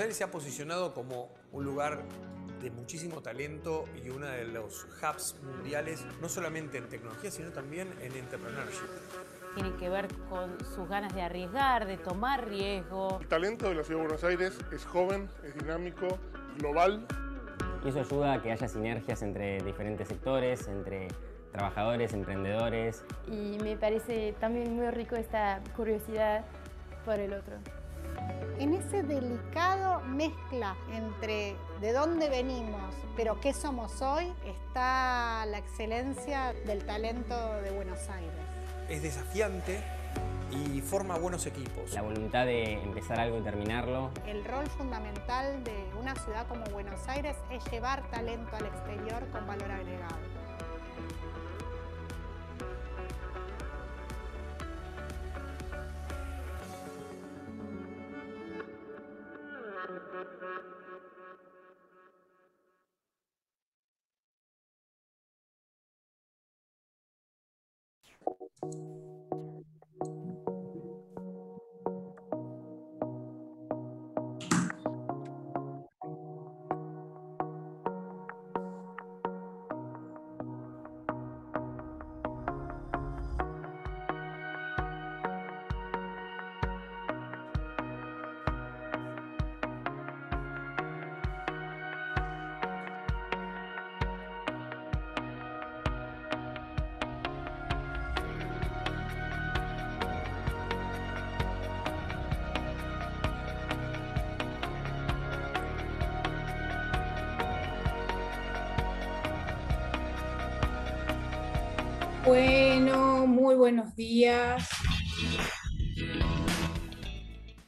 Aires se ha posicionado como un lugar de muchísimo talento y uno de los hubs mundiales, no solamente en tecnología, sino también en entrepreneurship. Tiene que ver con sus ganas de arriesgar, de tomar riesgo. El talento de la Ciudad de Buenos Aires es joven, es dinámico, global. Y eso ayuda a que haya sinergias entre diferentes sectores, entre trabajadores, emprendedores. Y me parece también muy rico esta curiosidad por el otro en ese delicado mezcla entre de dónde venimos, pero qué somos hoy, está la excelencia del talento de Buenos Aires. Es desafiante y forma buenos equipos. La voluntad de empezar algo y terminarlo. El rol fundamental de una ciudad como Buenos Aires es llevar talento al exterior con valor agregado. Thank you. días.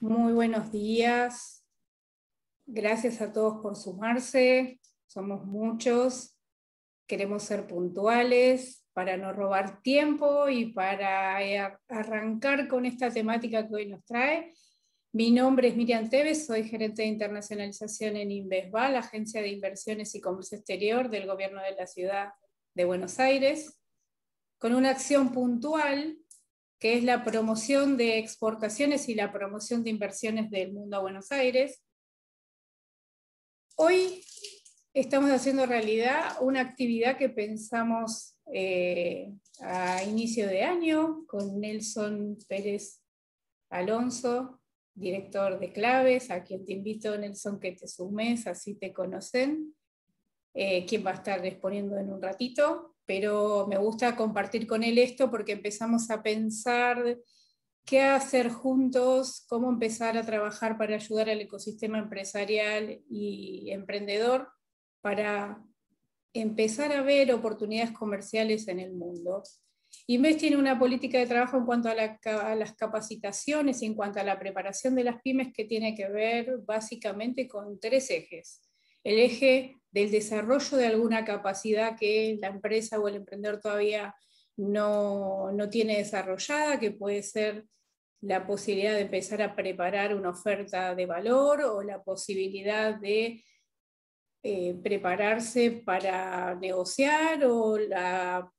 Muy buenos días. Gracias a todos por sumarse. Somos muchos. Queremos ser puntuales para no robar tiempo y para arrancar con esta temática que hoy nos trae. Mi nombre es Miriam Teves, soy gerente de internacionalización en Invesbal, la agencia de inversiones y comercio exterior del gobierno de la ciudad de Buenos Aires, con una acción puntual que es la promoción de exportaciones y la promoción de inversiones del mundo a Buenos Aires. Hoy estamos haciendo realidad una actividad que pensamos eh, a inicio de año con Nelson Pérez Alonso, director de Claves, a quien te invito, Nelson, que te sumes, así te conocen, eh, quien va a estar exponiendo en un ratito pero me gusta compartir con él esto porque empezamos a pensar qué hacer juntos, cómo empezar a trabajar para ayudar al ecosistema empresarial y emprendedor para empezar a ver oportunidades comerciales en el mundo. INVES tiene una política de trabajo en cuanto a, las capacitaciones y en cuanto a la preparación de las pymes que tiene que ver básicamente con tres ejes. El eje del desarrollo de alguna capacidad que la empresa o el emprendedor todavía no, tiene desarrollada, que puede ser la posibilidad de empezar a preparar una oferta de valor o la posibilidad de eh, prepararse para negociar o la,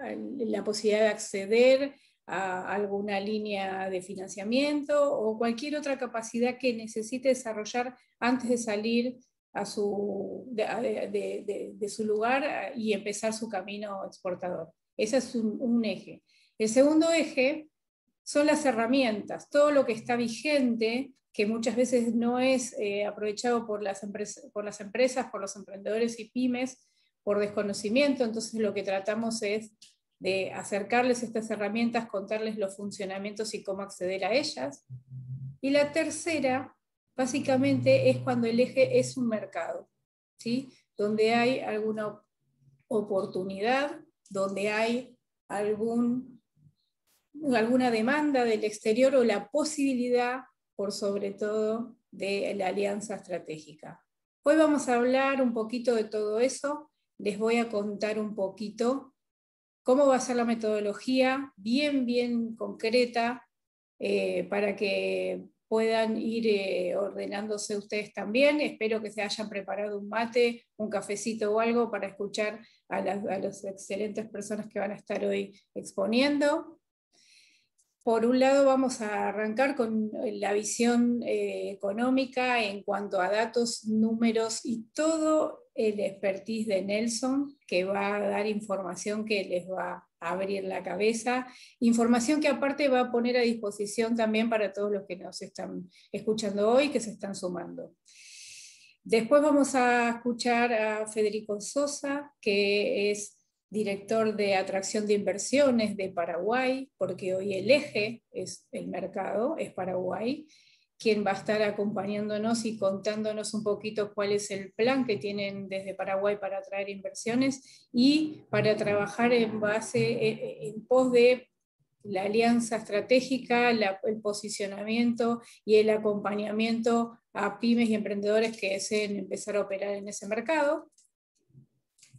la, posibilidad de acceder a alguna línea de financiamiento o cualquier otra capacidad que necesite desarrollar antes de salir a su, de, su lugar ah, y empezar su camino exportador. Ese es un, eje. El segundo eje son las herramientas, todo lo que está vigente, que muchas veces no es eh, aprovechado por las, por las empresas, por los emprendedores y pymes, por desconocimiento. Entonces lo que tratamos es de acercarles estas herramientas, contarles los funcionamientos y cómo acceder a ellas. Y la tercera básicamente es cuando el eje es un mercado, ¿sí? donde hay alguna oportunidad, donde hay algún, alguna demanda del exterior o la posibilidad, por sobre todo, de la alianza estratégica. Hoy vamos a hablar un poquito de todo eso. Les voy a contar un poquito cómo va a ser la metodología, bien, bien concreta, eh, para que puedan ir eh, ordenándose ustedes también. Espero que se hayan preparado un mate, un cafecito o algo para escuchar a las, a las excelentes personas que van a estar hoy exponiendo. Por un lado, vamos a arrancar con eh, la visión eh, económica en cuanto a datos, números y todo el expertise de Nelson, que va a dar información que les va a abrir la cabeza, información que aparte va a poner a disposición también para todos los que nos están escuchando hoy, que se están sumando. Después vamos a escuchar a Federico Sosa, que es director de atracción de inversiones de Paraguay, porque hoy el eje es el mercado, es Paraguay, quien va a estar acompañándonos y contándonos un poquito cuál es el plan que tienen desde Paraguay para atraer inversiones y para trabajar en base, eh, eh, en pos de la alianza estratégica, el posicionamiento y el acompañamiento a pymes y emprendedores que deseen empezar a operar en ese mercado.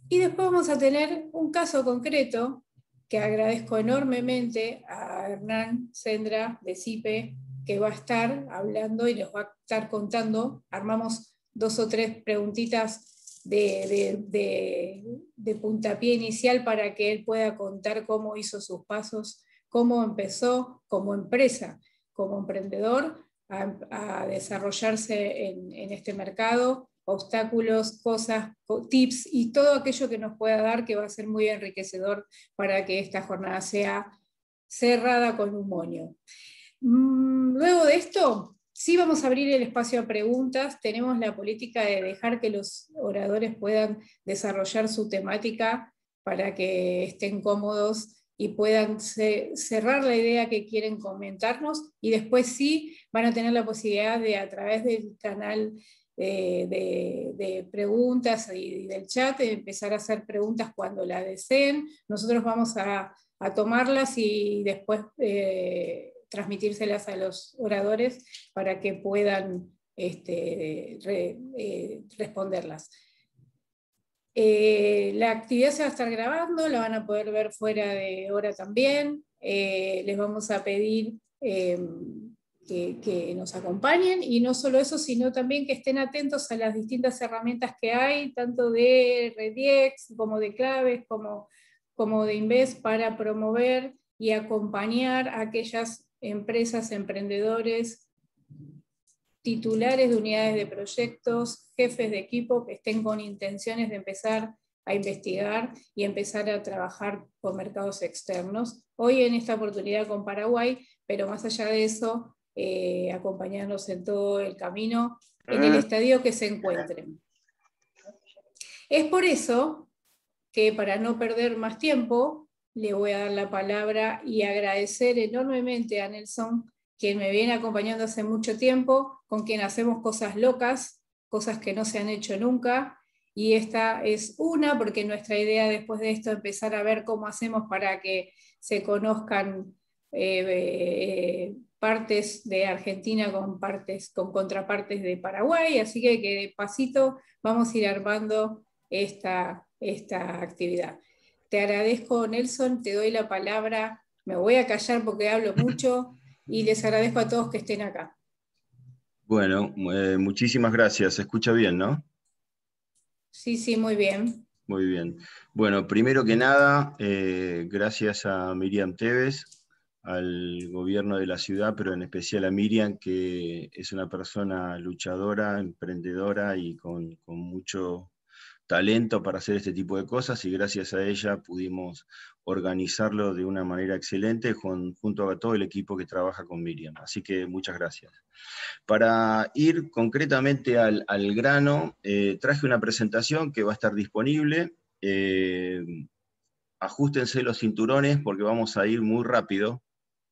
Y después vamos a tener un caso concreto que agradezco enormemente a Hernán Sendra de CIPE, que va a estar hablando y nos va a estar contando. Armamos dos o tres preguntitas de, puntapié inicial para que él pueda contar cómo hizo sus pasos, cómo empezó como empresa, como emprendedor, a, desarrollarse en este mercado, obstáculos, cosas, tips y todo aquello que nos pueda dar que va a ser muy enriquecedor para que esta jornada sea cerrada con un moño. Mm, luego de esto, sí vamos a abrir el espacio a preguntas. Tenemos la política de dejar que los oradores puedan desarrollar su temática para que estén cómodos y puedan cerrar la idea que quieren comentarnos y después sí van a tener la posibilidad de a través del canal eh, de, preguntas y, del chat, empezar a hacer preguntas cuando la deseen. Nosotros vamos a, tomarlas y después eh, transmitírselas a los oradores para que puedan este, eh, responderlas. la actividad se va a estar grabando, la van a poder ver fuera de hora también. les vamos a pedir em, que, nos acompañen y no solo eso, sino también que estén atentos a las distintas herramientas que hay, tanto de Rediex como de Claves, como, como de Inves, para promover y acompañar a aquellas empresas, emprendedores, titulares de unidades de proyectos, jefes de equipo que estén con intenciones de empezar a investigar y empezar a trabajar con mercados externos. Hoy en esta oportunidad con Paraguay, pero más allá de eso, eh, acompañarnos en todo el camino, en el eh. estadio que se encuentren. Es por eso que para no perder más tiempo, le voy a dar la palabra y agradecer enormemente a Nelson, quien me viene acompañando hace mucho tiempo, con quien hacemos cosas locas, cosas que no se han hecho nunca. Y esta es una, porque nuestra idea después de esto empezar a ver cómo hacemos para que se conozcan eh, partes de Argentina con, partes, con contrapartes de Paraguay, así que, que de pasito vamos a ir armando esta, esta actividad. Te agradezco, Nelson, te doy la palabra. Me voy a callar porque hablo mucho y les agradezco a todos que estén acá. Bueno, eh, muchísimas gracias. Se escucha bien, ¿no? Sí, sí, muy bien. Muy bien. Bueno, primero que nada, eh, gracias a Miriam Tevez, al gobierno de la ciudad, pero en especial a Miriam, que es una persona luchadora, emprendedora y con, mucho talento para hacer este tipo de cosas y gracias a ella pudimos organizarlo de una manera excelente junto a todo el equipo que trabaja con Miriam. Así que muchas gracias. Para ir concretamente al, grano, eh, traje una presentación que va a estar disponible. Eh, ajustense los cinturones porque vamos a ir muy rápido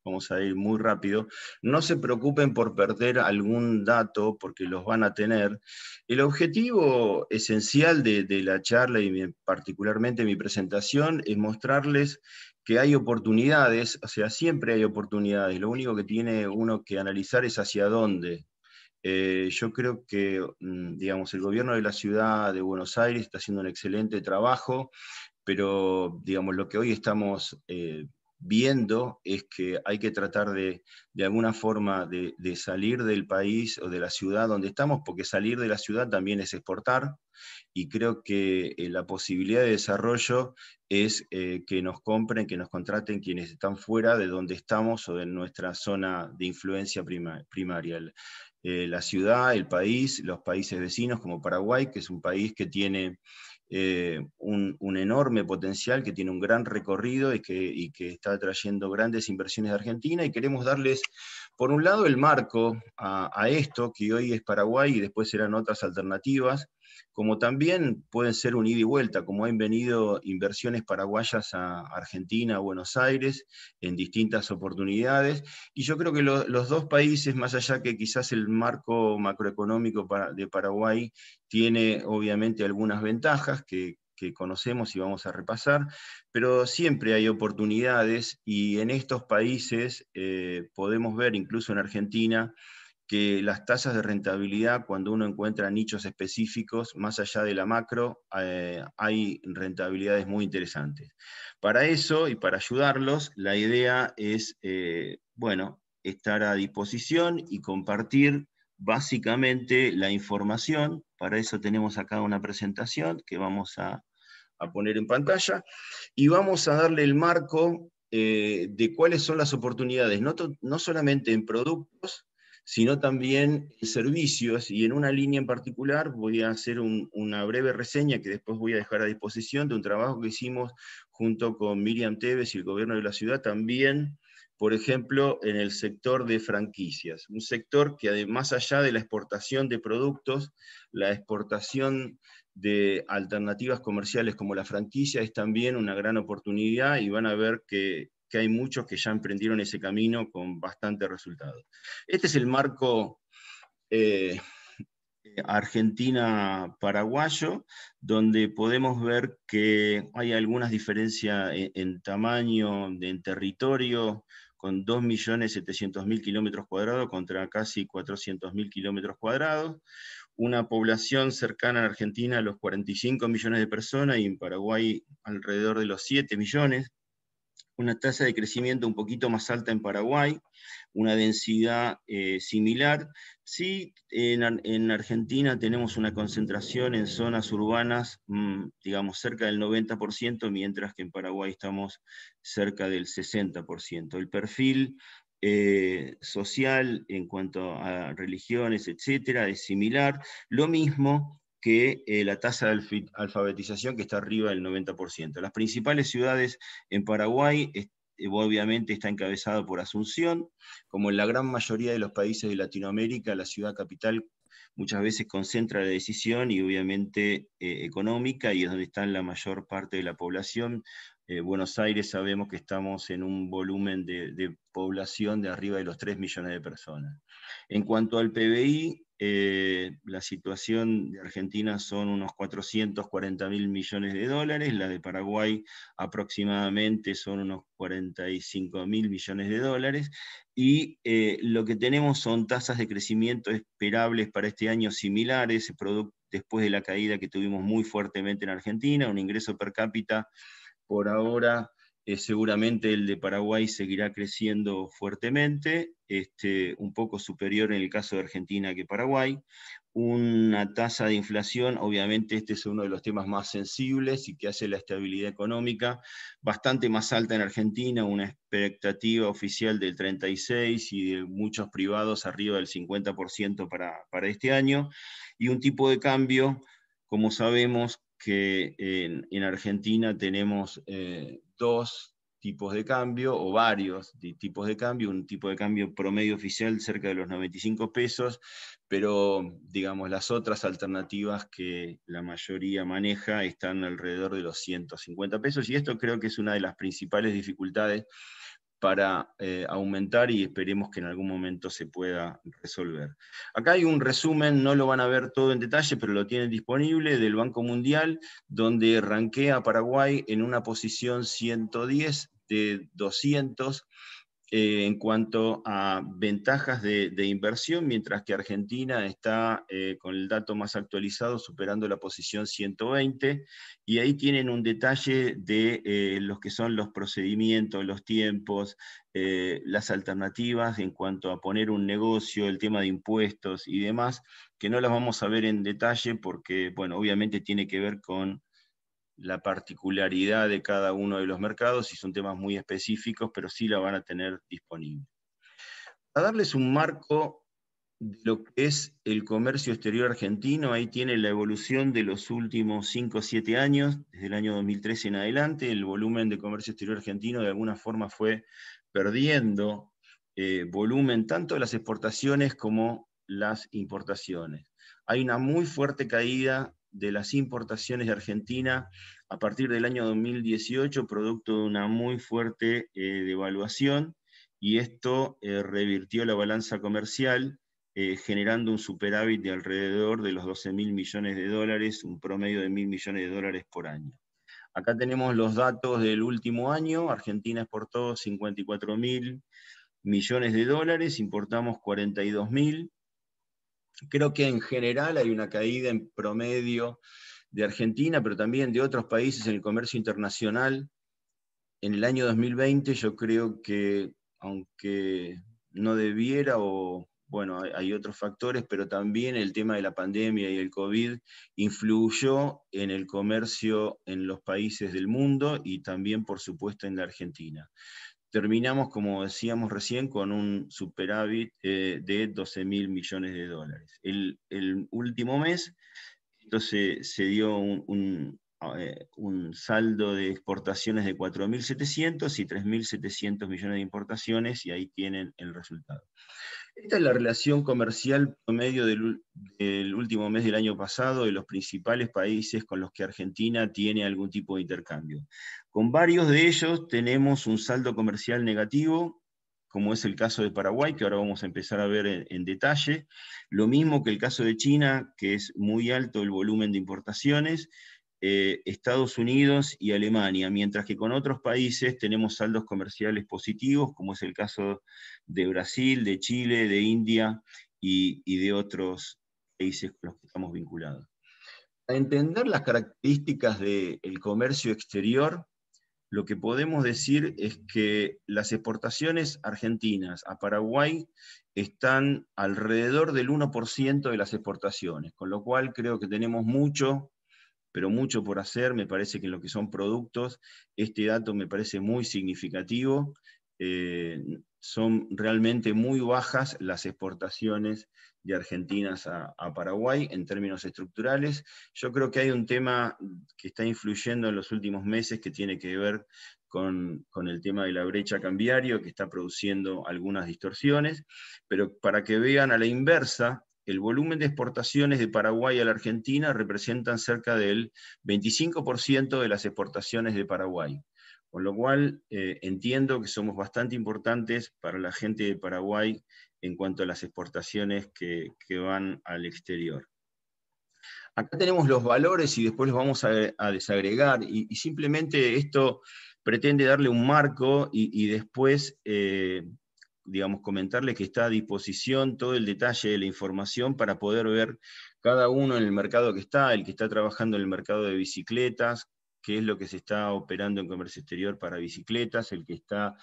vamos a ir muy rápido. No se preocupen por perder algún dato porque los van a tener. El objetivo esencial de, la charla y particularmente mi presentación es mostrarles que hay oportunidades, o sea, siempre hay oportunidades. Lo único que tiene uno que analizar es hacia dónde. Eh, yo creo que, mm, digamos, el gobierno de la ciudad de Buenos Aires está haciendo un excelente trabajo, pero, digamos, lo que hoy estamos... Eh, viendo es que hay que tratar de, alguna forma de, salir del país o de la ciudad donde estamos, porque salir de la ciudad también es exportar, y creo que eh, la posibilidad de desarrollo es eh, que nos compren, que nos contraten quienes están fuera de donde estamos o de nuestra zona de influencia primaria. Eh, la ciudad, el país, los países vecinos como Paraguay, que es un país que tiene eh, un, enorme potencial, que tiene un gran recorrido y que, está trayendo grandes inversiones de Argentina y queremos darles, por un lado, el marco a esto, que hoy es Paraguay y después serán otras alternativas, como también pueden ser un ida y vuelta, como han venido inversiones paraguayas a Argentina, a Buenos Aires, en distintas oportunidades. Y yo creo que los dos países, más allá que quizás el marco macroeconómico de Paraguay tiene obviamente algunas ventajas que, conocemos y vamos a repasar, pero siempre hay oportunidades y en estos países eh, podemos ver, incluso en Argentina, que las tasas de rentabilidad, cuando uno encuentra nichos específicos, más allá de la macro, eh, hay rentabilidades muy interesantes. Para eso y para ayudarlos, la idea es, eh, bueno, estar a disposición y compartir básicamente la información. Para eso tenemos acá una presentación que vamos a, poner en pantalla y vamos a darle el marco eh, de cuáles son las oportunidades, no, no solamente en productos, sino también servicios, y en una línea en particular voy a hacer una breve reseña que después voy a dejar a disposición de un trabajo que hicimos junto con Miriam Tevez y el gobierno de la ciudad, también, por ejemplo, en el sector de franquicias, un sector que además allá de la exportación de productos, la exportación de alternativas comerciales como la franquicia es también una gran oportunidad y van a ver que que hay muchos que ya emprendieron ese camino con bastante resultado. Este es el marco eh, Argentina-Paraguayo, donde podemos ver que hay algunas diferencias en, tamaño, en territorio, con 2.700.000 kilómetros cuadrados contra casi 400.000 kilómetros cuadrados, una población cercana a Argentina a los 45 millones de personas y en Paraguay alrededor de los 7 millones, una tasa de crecimiento un poquito más alta en Paraguay, una densidad eh, similar. Sí, en, Argentina tenemos una concentración en zonas urbanas, mm, digamos, cerca del 90%, mientras que en Paraguay estamos cerca del 60%. El perfil eh, social en cuanto a religiones, etcétera, es similar. Lo mismo que eh, la tasa de alfabetización que está arriba del 90%. Las principales ciudades en Paraguay eh, obviamente está encabezado por Asunción, como en la gran mayoría de los países de Latinoamérica, la ciudad capital muchas veces concentra la decisión y obviamente eh, económica y es donde está la mayor parte de la población. Buenos Aires sabemos que estamos en un volumen de, de, población de arriba de los 3 millones de personas. En cuanto al PBI, eh, la situación de Argentina son unos 440 mil millones de dólares, la de Paraguay aproximadamente son unos 45 mil millones de dólares, y eh, lo que tenemos son tasas de crecimiento esperables para este año similares, después de la caída que tuvimos muy fuertemente en Argentina, un ingreso per cápita por ahora eh, seguramente el de Paraguay seguirá creciendo fuertemente, este, un poco superior en el caso de Argentina que Paraguay. Una tasa de inflación, obviamente este es uno de los temas más sensibles y que hace la estabilidad económica bastante más alta en Argentina, una expectativa oficial del 36 y de muchos privados arriba del 50% para, este año, y un tipo de cambio, como sabemos, que en, Argentina tenemos... Eh, dos tipos de cambio o varios tipos de cambio, un tipo de cambio promedio oficial cerca de los 95 pesos, pero digamos las otras alternativas que la mayoría maneja están alrededor de los 150 pesos y esto creo que es una de las principales dificultades para eh, aumentar y esperemos que en algún momento se pueda resolver. Acá hay un resumen, no lo van a ver todo en detalle, pero lo tienen disponible, del Banco Mundial, donde ranquea Paraguay en una posición 110 de 200 eh, en cuanto a ventajas de, inversión, mientras que Argentina está eh, con el dato más actualizado superando la posición 120 y ahí tienen un detalle de eh, los que son los procedimientos, los tiempos, las alternativas en cuanto a poner un negocio, el tema de impuestos y demás, que no las vamos a ver en detalle porque, bueno, obviamente tiene que ver con la particularidad de cada uno de los mercados y son temas muy específicos, pero sí la van a tener disponible. Para darles un marco de lo que es el comercio exterior argentino, ahí tiene la evolución de los últimos 5 o 7 años, desde el año 2013 en adelante, el volumen de comercio exterior argentino de alguna forma fue perdiendo eh, volumen tanto de las exportaciones como las importaciones. Hay una muy fuerte caída de las importaciones de Argentina a partir del año 2018, producto de una muy fuerte eh, devaluación, y esto eh, revirtió la balanza comercial, eh, generando un superávit de alrededor de los 12 mil millones de dólares, un promedio de mil millones de dólares por año. Acá tenemos los datos del último año. Argentina exportó 54 mil millones de dólares, importamos 42 mil. Creo que en general hay una caída en promedio de Argentina, pero también de otros países en el comercio internacional. En el año 2020 yo creo que, aunque no debiera o bueno, hay otros factores, pero también el tema de la pandemia y el COVID influyó en el comercio en los países del mundo y también, por supuesto, en la Argentina terminamos, como decíamos recién, con un superávit eh, de 12 mil millones de dólares. El, último mes, entonces se dio ah, eh, un saldo de exportaciones de 4.700 y 3.700 millones de importaciones, y ahí tienen el resultado. Esta es la relación comercial promedio del, del, último mes del año pasado de los principales países con los que Argentina tiene algún tipo de intercambio. Con varios de ellos tenemos un saldo comercial negativo, como es el caso de Paraguay, que ahora vamos a empezar a ver en detalle. Lo mismo que el caso de China, que es muy alto el volumen de importaciones, eh, Estados Unidos y Alemania, mientras que con otros países tenemos saldos comerciales positivos, como es el caso de Brasil, de Chile, de India y, de otros países con los que estamos vinculados. Para entender las características del comercio exterior, lo que podemos decir es que las exportaciones argentinas a Paraguay están alrededor del 1% de las exportaciones, con lo cual creo que tenemos mucho pero mucho por hacer. Me parece que en lo que son productos, este dato me parece muy significativo. Eh, son realmente muy bajas las exportaciones de argentinas a, Paraguay en términos estructurales. Yo creo que hay un tema que está influyendo en los últimos meses que tiene que ver con, con el tema de la brecha cambiario, que está produciendo algunas distorsiones, pero para que vean a la inversa, el volumen de exportaciones de Paraguay a la Argentina representan cerca del 25% de las exportaciones de Paraguay. Con lo cual, eh, entiendo que somos bastante importantes para la gente de Paraguay en cuanto a las exportaciones que, van al exterior. Acá tenemos los valores y después los vamos a, desagregar y, simplemente esto pretende darle un marco y, después eh, digamos, comentarles que está a disposición todo el detalle de la información para poder ver cada uno en el mercado que está, el que está trabajando en el mercado de bicicletas, qué es lo que se está operando en comercio exterior para bicicletas, el que está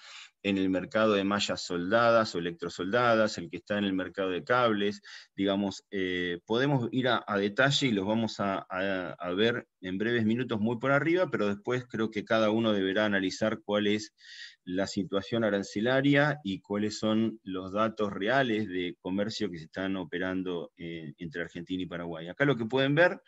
en el mercado de mallas soldadas o electrosoldadas, el que está en el mercado de cables, digamos, eh, podemos ir a, detalle y los vamos a, ver en breves minutos muy por arriba, pero después creo que cada uno deberá analizar cuál es la situación arancelaria y cuáles son los datos reales de comercio que se están operando eh, entre Argentina y Paraguay. Acá lo que pueden ver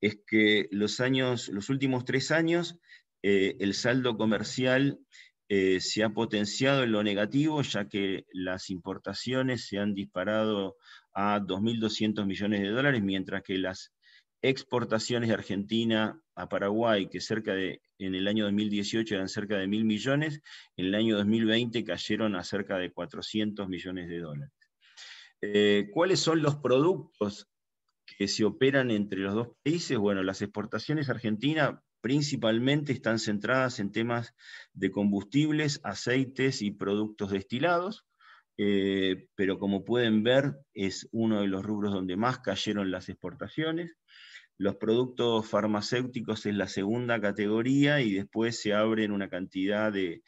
es que los, años, los últimos tres años eh, el saldo comercial eh, se ha potenciado en lo negativo, ya que las importaciones se han disparado a 2.200 millones de dólares, mientras que las exportaciones de Argentina a Paraguay, que cerca de, en el año 2018 eran cerca de mil millones, en el año 2020 cayeron a cerca de 400 millones de dólares. Eh, ¿Cuáles son los productos que se operan entre los dos países? Bueno, las exportaciones argentinas principalmente están centradas en temas de combustibles, aceites y productos destilados, eh, pero como pueden ver es uno de los rubros donde más cayeron las exportaciones. Los productos farmacéuticos es la segunda categoría y después se abren una cantidad de,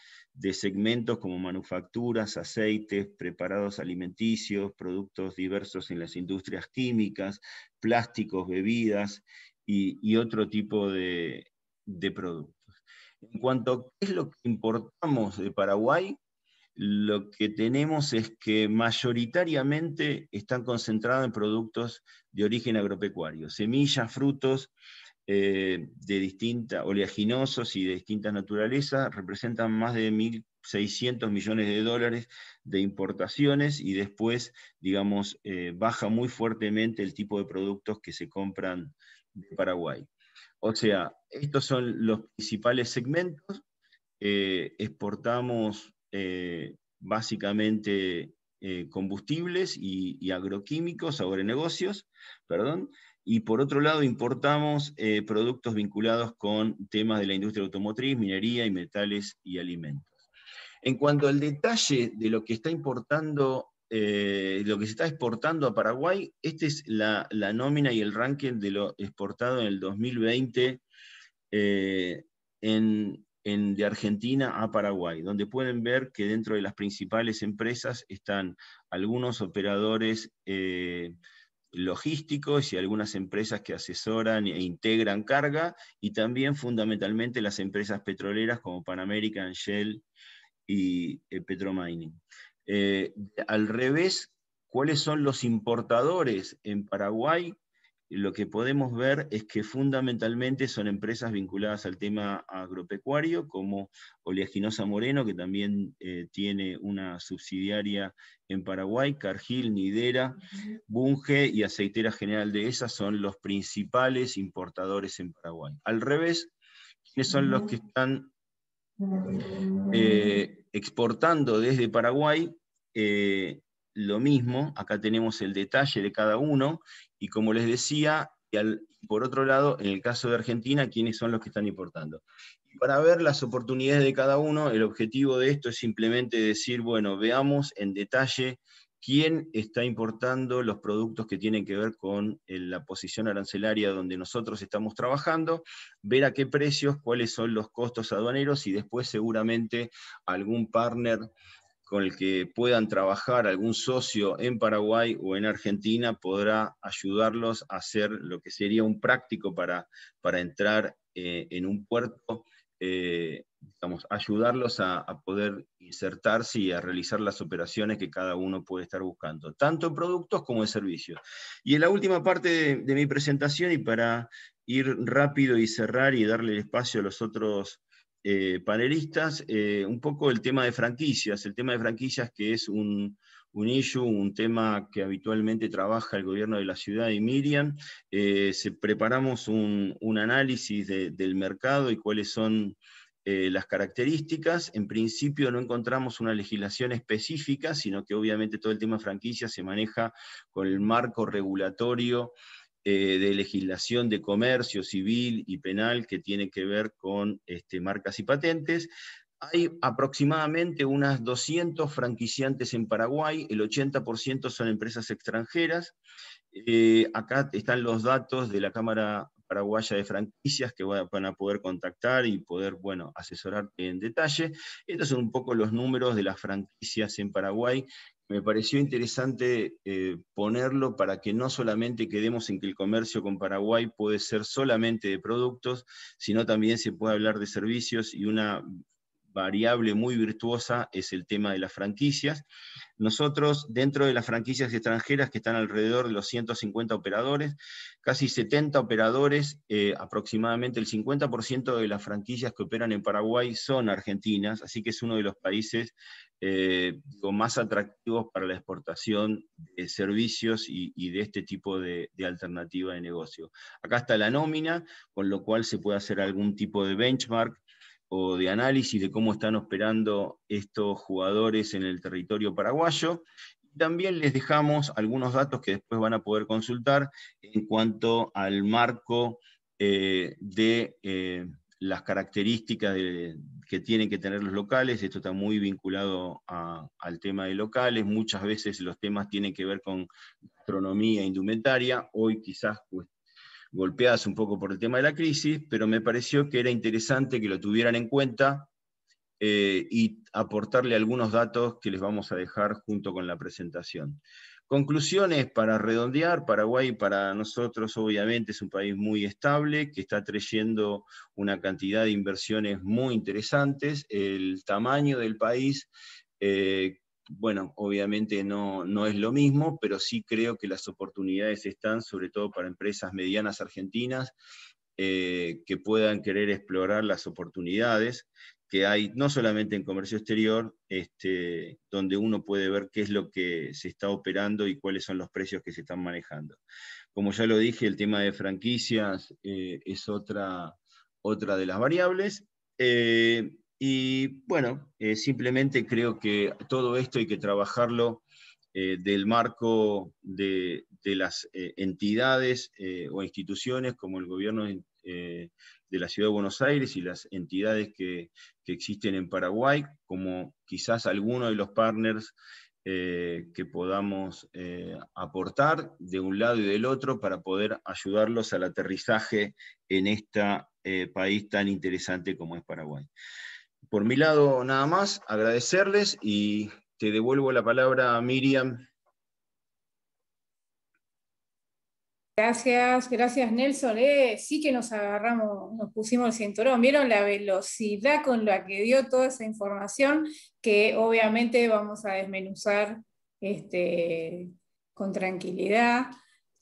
segmentos como manufacturas, aceites, preparados alimenticios, productos diversos en las industrias químicas, plásticos, bebidas y, otro tipo de, de productos. En cuanto a qué es lo que importamos de Paraguay, lo que tenemos es que mayoritariamente están concentrados en productos de origen agropecuario, semillas, frutos eh, de distintas, oleaginosos y de distintas naturalezas, representan más de 1.600 millones de dólares de importaciones y después, digamos, eh, baja muy fuertemente el tipo de productos que se compran de Paraguay. O sea, estos son los principales segmentos. Eh, exportamos eh, básicamente eh, combustibles y, agroquímicos, agronegocios, perdón, y por otro lado importamos eh, productos vinculados con temas de la industria automotriz, minería y metales y alimentos. En cuanto al detalle de lo que está importando, lo que se está exportando a Paraguay, esta es la, la, nómina y el ranking de lo exportado en el 2020 en, de Argentina a Paraguay, donde pueden ver que dentro de las principales empresas están algunos operadores eh, logísticos y algunas empresas que asesoran e integran carga, y también fundamentalmente las empresas petroleras como Panamerican, Shell y eh, Petromining. Eh, al revés, ¿cuáles son los importadores en Paraguay lo que podemos ver es que fundamentalmente son empresas vinculadas al tema agropecuario, como Oleaginosa Moreno, que también eh, tiene una subsidiaria en Paraguay, Cargil, Nidera, Bunge y Aceitera General de esas son los principales importadores en Paraguay. Al revés, ¿quiénes son los que están eh, exportando desde Paraguay? Eh, lo mismo, acá tenemos el detalle de cada uno, y como les decía, al, por otro lado, en el caso de Argentina, quiénes son los que están importando. para ver las oportunidades de cada uno, el objetivo de esto es simplemente decir, bueno, veamos en detalle quién está importando los productos que tienen que ver con eh, la posición arancelaria donde nosotros estamos trabajando, ver a qué precios, cuáles son los costos aduaneros y después seguramente algún partner con el que puedan trabajar algún socio en Paraguay o en Argentina podrá ayudarlos a hacer lo que sería un práctico para, para entrar eh, en un puerto, eh, digamos, ayudarlos a, poder insertarse y a realizar las operaciones que cada uno puede estar buscando, tanto en productos como en servicios. Y en la última parte de, de mi presentación, y para ir rápido y cerrar y darle el espacio a los otros eh, panelistas eh, un poco el tema de franquicias, el tema de franquicias que es un, un issue, un tema que habitualmente trabaja el gobierno de la ciudad y Miriam. Eh, se preparamos un, análisis del mercado y cuáles son las características. En principio no encontramos una legislación específica, sino que obviamente todo el tema de franquicias se maneja con el marco regulatorio eh, de legislación de comercio civil y penal que tiene que ver con este, marcas y patentes. Hay aproximadamente unas 200 franquiciantes en Paraguay, el 80% son empresas extranjeras. Eh, acá están los datos de la Cámara Paraguaya de Franquicias que van a poder contactar y poder, bueno, asesorar en detalle. Estos son un poco los números de las franquicias en Paraguay me pareció interesante eh, ponerlo para que no solamente quedemos en que el comercio con Paraguay puede ser solamente de productos, sino también se puede hablar de servicios y una variable muy virtuosa es el tema de las franquicias. Nosotros, dentro de las franquicias extranjeras, que están alrededor de los 150 operadores, casi 70 operadores, eh, aproximadamente el 50% de las franquicias que operan en Paraguay son argentinas, así que es uno de los países eh, más atractivos para la exportación de servicios y, de este tipo de, alternativa de negocio. Acá está la nómina, con lo cual se puede hacer algún tipo de benchmark o de análisis de cómo están operando estos jugadores en el territorio paraguayo. También les dejamos algunos datos que después van a poder consultar en cuanto al marco eh, de eh, las características que tienen que tener los locales. Esto está muy vinculado al tema de locales. Muchas veces los temas tienen que ver con gastronomía, indumentaria. Hoy quizás golpeadas un poco por el tema de la crisis, pero me pareció que era interesante que lo tuvieran en cuenta eh, y aportarle algunos datos que les vamos a dejar junto con la presentación. Conclusiones para redondear, Paraguay para nosotros obviamente es un país muy estable, que está trayendo una cantidad de inversiones muy interesantes, el tamaño del país eh, bueno, obviamente no, es lo mismo, pero sí creo que las oportunidades están, sobre todo para empresas medianas argentinas, eh, que puedan querer explorar las oportunidades que hay, no solamente en comercio exterior, este, donde uno puede ver qué es lo que se está operando y cuáles son los precios que se están manejando. Como ya lo dije, el tema de franquicias eh, es otra, otra de las variables. Eh, y bueno, eh, simplemente creo que todo esto hay que trabajarlo eh, del marco de, las eh, entidades o instituciones como el gobierno de la Ciudad de Buenos Aires y las entidades que, existen en Paraguay, como quizás alguno de los partners que podamos aportar de un lado y del otro para poder ayudarlos al aterrizaje en este país tan interesante como es Paraguay por mi lado, nada más, agradecerles y te devuelvo la palabra a Miriam. Gracias, gracias Nelson. Eh, sí que nos agarramos, nos pusimos el cinturón. Vieron la velocidad con la que dio toda esa información que obviamente vamos a desmenuzar este, con tranquilidad.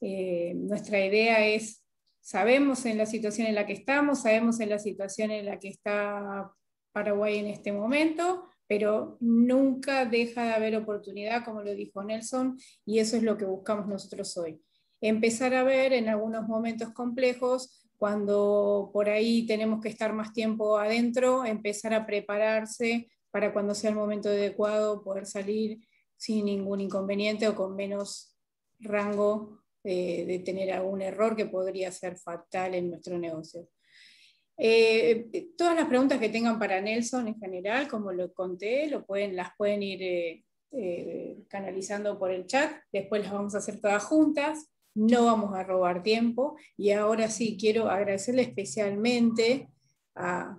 Eh, nuestra idea es, sabemos en la situación en la que estamos, sabemos en la situación en la que está Paraguay en este momento, pero nunca deja de haber oportunidad, como lo dijo Nelson, y eso es lo que buscamos nosotros hoy. Empezar a ver en algunos momentos complejos, cuando por ahí tenemos que estar más tiempo adentro, empezar a prepararse para cuando sea el momento adecuado poder salir sin ningún inconveniente o con menos rango eh, de, tener algún error que podría ser fatal en nuestro negocio. Eh, eh, todas las preguntas que tengan para Nelson en general, como lo conté, lo pueden, las pueden ir eh, canalizando por el chat, después las vamos a hacer todas juntas, no vamos a robar tiempo y ahora sí quiero agradecerle especialmente a,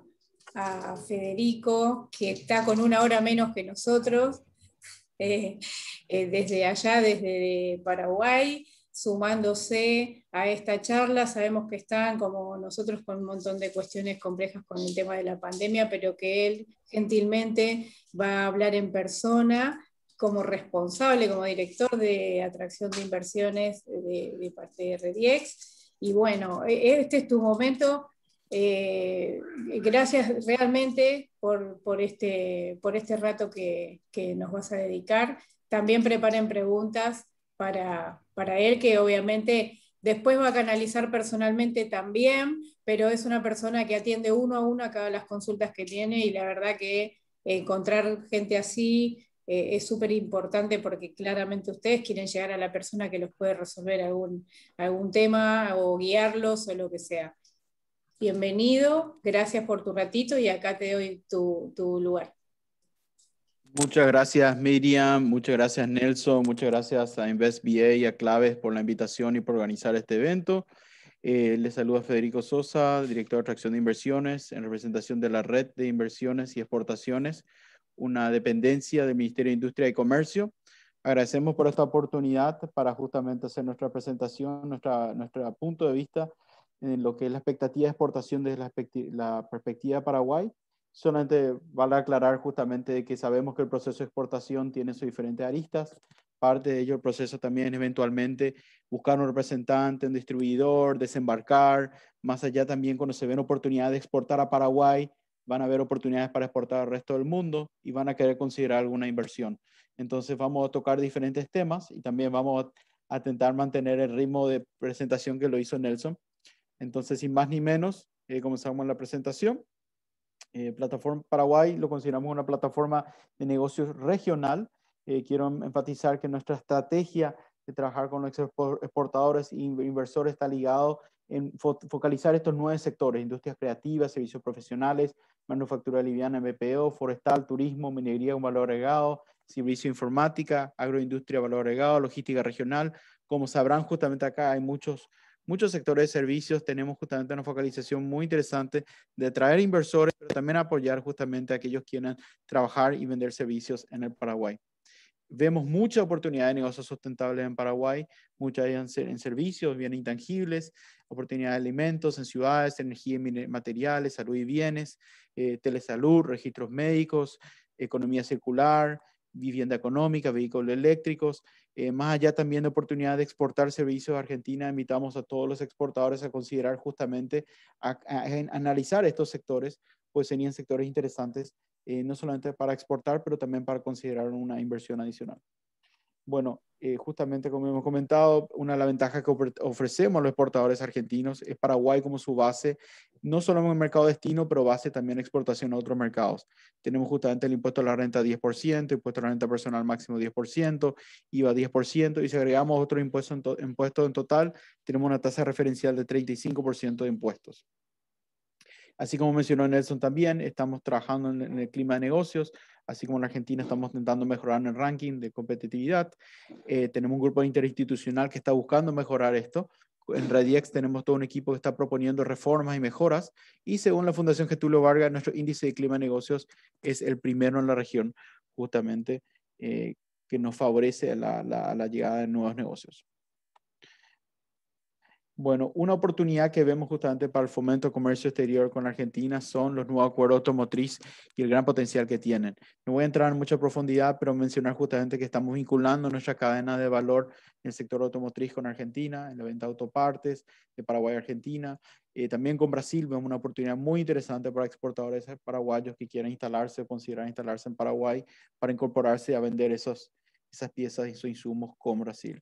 a Federico, que está con una hora menos que nosotros, desde allá, desde Paraguay sumándose a esta charla. Sabemos que están como nosotros con un montón de cuestiones complejas con el tema de la pandemia, pero que él gentilmente va a hablar en persona como responsable, como director de atracción de inversiones de, parte de RDX. Y bueno, e, este es tu momento. Eh, gracias realmente por, este, por este rato que, que nos vas a dedicar. También preparen preguntas para, para él, que obviamente después va a canalizar personalmente también, pero es una persona que atiende uno a uno a cada las consultas que tiene y la verdad que eh, encontrar gente así eh, es súper importante porque claramente ustedes quieren llegar a la persona que los puede resolver algún, algún tema o guiarlos o lo que sea. Bienvenido, gracias por tu ratito y acá te doy tu, tu lugar. Muchas gracias Miriam, muchas gracias Nelson, muchas gracias a InvestBA y a Claves por la invitación y por organizar este evento. Eh, les saluda Federico Sosa, director de atracción de inversiones, en representación de la Red de Inversiones y Exportaciones, una dependencia del Ministerio de Industria y Comercio. Agradecemos por esta oportunidad para justamente hacer nuestra presentación, nuestra, nuestro punto de vista en lo que es la expectativa de exportación desde la, la perspectiva de Paraguay Solamente vale aclarar justamente que sabemos que el proceso de exportación tiene sus diferentes aristas. Parte de ello el proceso también eventualmente buscar un representante, un distribuidor, desembarcar. Más allá también cuando se ven oportunidades de exportar a Paraguay, van a haber oportunidades para exportar al resto del mundo y van a querer considerar alguna inversión. Entonces vamos a tocar diferentes temas y también vamos a intentar mantener el ritmo de presentación que lo hizo Nelson. Entonces, sin más ni menos, eh, comenzamos la presentación. Eh, plataforma Paraguay lo consideramos una plataforma de negocios regional. Eh, quiero em, enfatizar que nuestra estrategia de trabajar con los exportadores e inversores está ligado en focalizar estos nueve sectores, industrias creativas, servicios profesionales, manufactura liviana, MPO, forestal, turismo, minería con valor agregado, servicio informática, agroindustria valor agregado, logística regional. Como sabrán, justamente acá hay muchos muchos sectores de servicios tenemos justamente una focalización muy interesante de atraer inversores, pero también apoyar justamente a aquellos que quieran trabajar y vender servicios en el Paraguay. Vemos mucha oportunidad de negocios sustentables en Paraguay, muchas en servicios, bienes intangibles, oportunidad de alimentos en ciudades, energía y materiales, salud y bienes, eh, telesalud, registros médicos, economía circular, vivienda económica, vehículos eléctricos eh, más allá también de oportunidad de exportar servicios a Argentina, invitamos a todos los exportadores a considerar justamente, a, analizar estos sectores, pues serían sectores interesantes, eh, no solamente para exportar, pero también para considerar una inversión adicional. Bueno, eh, justamente como hemos comentado, una de las ventajas que ofrecemos a los exportadores argentinos es Paraguay como su base, no solo en el mercado destino, pero base también exportación a otros mercados. Tenemos justamente el impuesto a la renta 10%, impuesto a la renta personal máximo 10%, IVA 10%, y si agregamos otro impuestos impuesto en total, tenemos una tasa referencial de 35% de impuestos. Así como mencionó Nelson también, estamos trabajando en, el clima de negocios. Así como en Argentina estamos intentando mejorar en el ranking de competitividad, eh, tenemos un grupo interinstitucional que está buscando mejorar esto. En Rediex tenemos todo un equipo que está proponiendo reformas y mejoras y según la Fundación Getulio Vargas, nuestro índice de clima de negocios es el primero en la región, justamente, eh, que nos favorece a la llegada de nuevos negocios. Bueno, una oportunidad que vemos justamente para el fomento del comercio exterior con Argentina son los nuevos acuerdos automotriz y el gran potencial que tienen. No voy a entrar en mucha profundidad, pero mencionar justamente que estamos vinculando nuestra cadena de valor en el sector automotriz con Argentina, en la venta de autopartes de Paraguay a Argentina. Eh, también con Brasil vemos una oportunidad muy interesante para exportadores paraguayos que quieran instalarse o consideran instalarse en Paraguay para incorporarse a vender esas piezas y sus insumos con Brasil.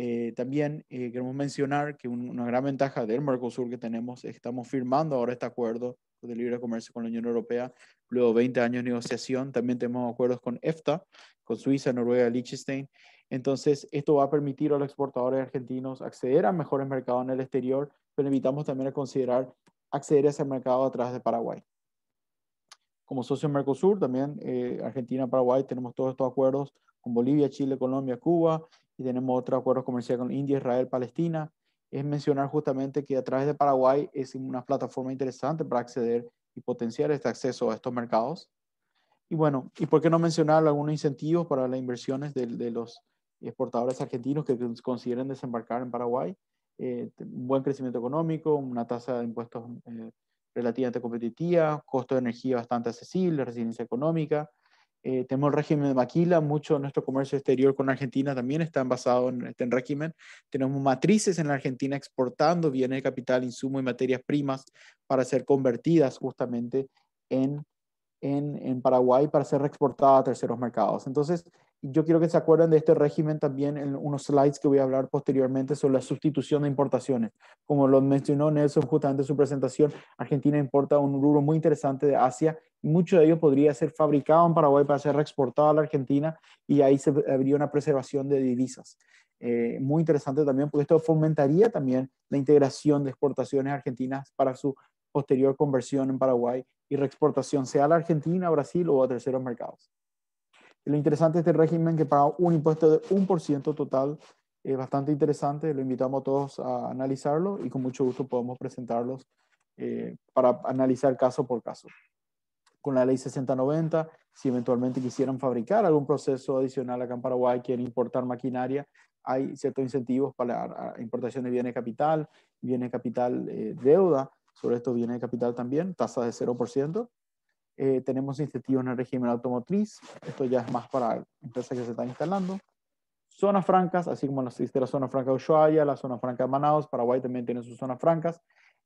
Eh, también eh, queremos mencionar que una gran ventaja del Mercosur que tenemos es que estamos firmando ahora este acuerdo de libre comercio con la Unión Europea, luego 20 años de negociación. También tenemos acuerdos con EFTA, con Suiza, Noruega, Liechtenstein. Entonces, esto va a permitir a los exportadores argentinos acceder a mejores mercados en el exterior, pero invitamos también a considerar acceder a ese mercado a través de Paraguay. Como socio en Mercosur, también eh, Argentina, Paraguay, tenemos todos estos acuerdos con Bolivia, Chile, Colombia, Cuba y tenemos otros acuerdos comerciales con India, Israel, Palestina. Es mencionar justamente que a través de Paraguay es una plataforma interesante para acceder y potenciar este acceso a estos mercados. Y bueno, ¿y por qué no mencionar algunos incentivos para las inversiones de, los exportadores argentinos que consideren desembarcar en Paraguay? Eh, un buen crecimiento económico, una tasa de impuestos eh, relativamente competitiva, costo de energía bastante accesible, resiliencia económica, eh, tenemos el régimen de Maquila, mucho de nuestro comercio exterior con Argentina también está basado en este régimen. Tenemos matrices en la Argentina exportando bienes de capital, insumo y materias primas para ser convertidas justamente en, en, Paraguay para ser exportadas a terceros mercados. Entonces, yo quiero que se acuerden de este régimen también en unos slides que voy a hablar posteriormente sobre la sustitución de importaciones. Como lo mencionó Nelson justamente en su presentación, Argentina importa un rubro muy interesante de Asia. Y mucho de ello podría ser fabricado en Paraguay para ser reexportado a la Argentina y ahí se abriría una preservación de divisas. Eh, muy interesante también porque esto fomentaría también la integración de exportaciones argentinas para su posterior conversión en Paraguay y reexportación sea a la Argentina, Brasil o a terceros mercados. Lo interesante de este régimen que paga un impuesto de 1% total es bastante interesante. Lo invitamos a todos a analizarlo y con mucho gusto podemos presentarlos eh, para analizar caso por caso. Con la ley 6090, si eventualmente quisieran fabricar algún proceso adicional acá en Paraguay, quieren importar maquinaria, hay ciertos incentivos para la importación de bienes capital, bienes capital eh, deuda sobre esto bienes capital también, tasa de 0%. Eh, tenemos incentivos en el régimen automotriz, esto ya es más para empresas que se están instalando. Zonas francas, así como existe la zona franca de Ushuaia, la zona franca de Manaus, Paraguay también tiene sus zonas francas.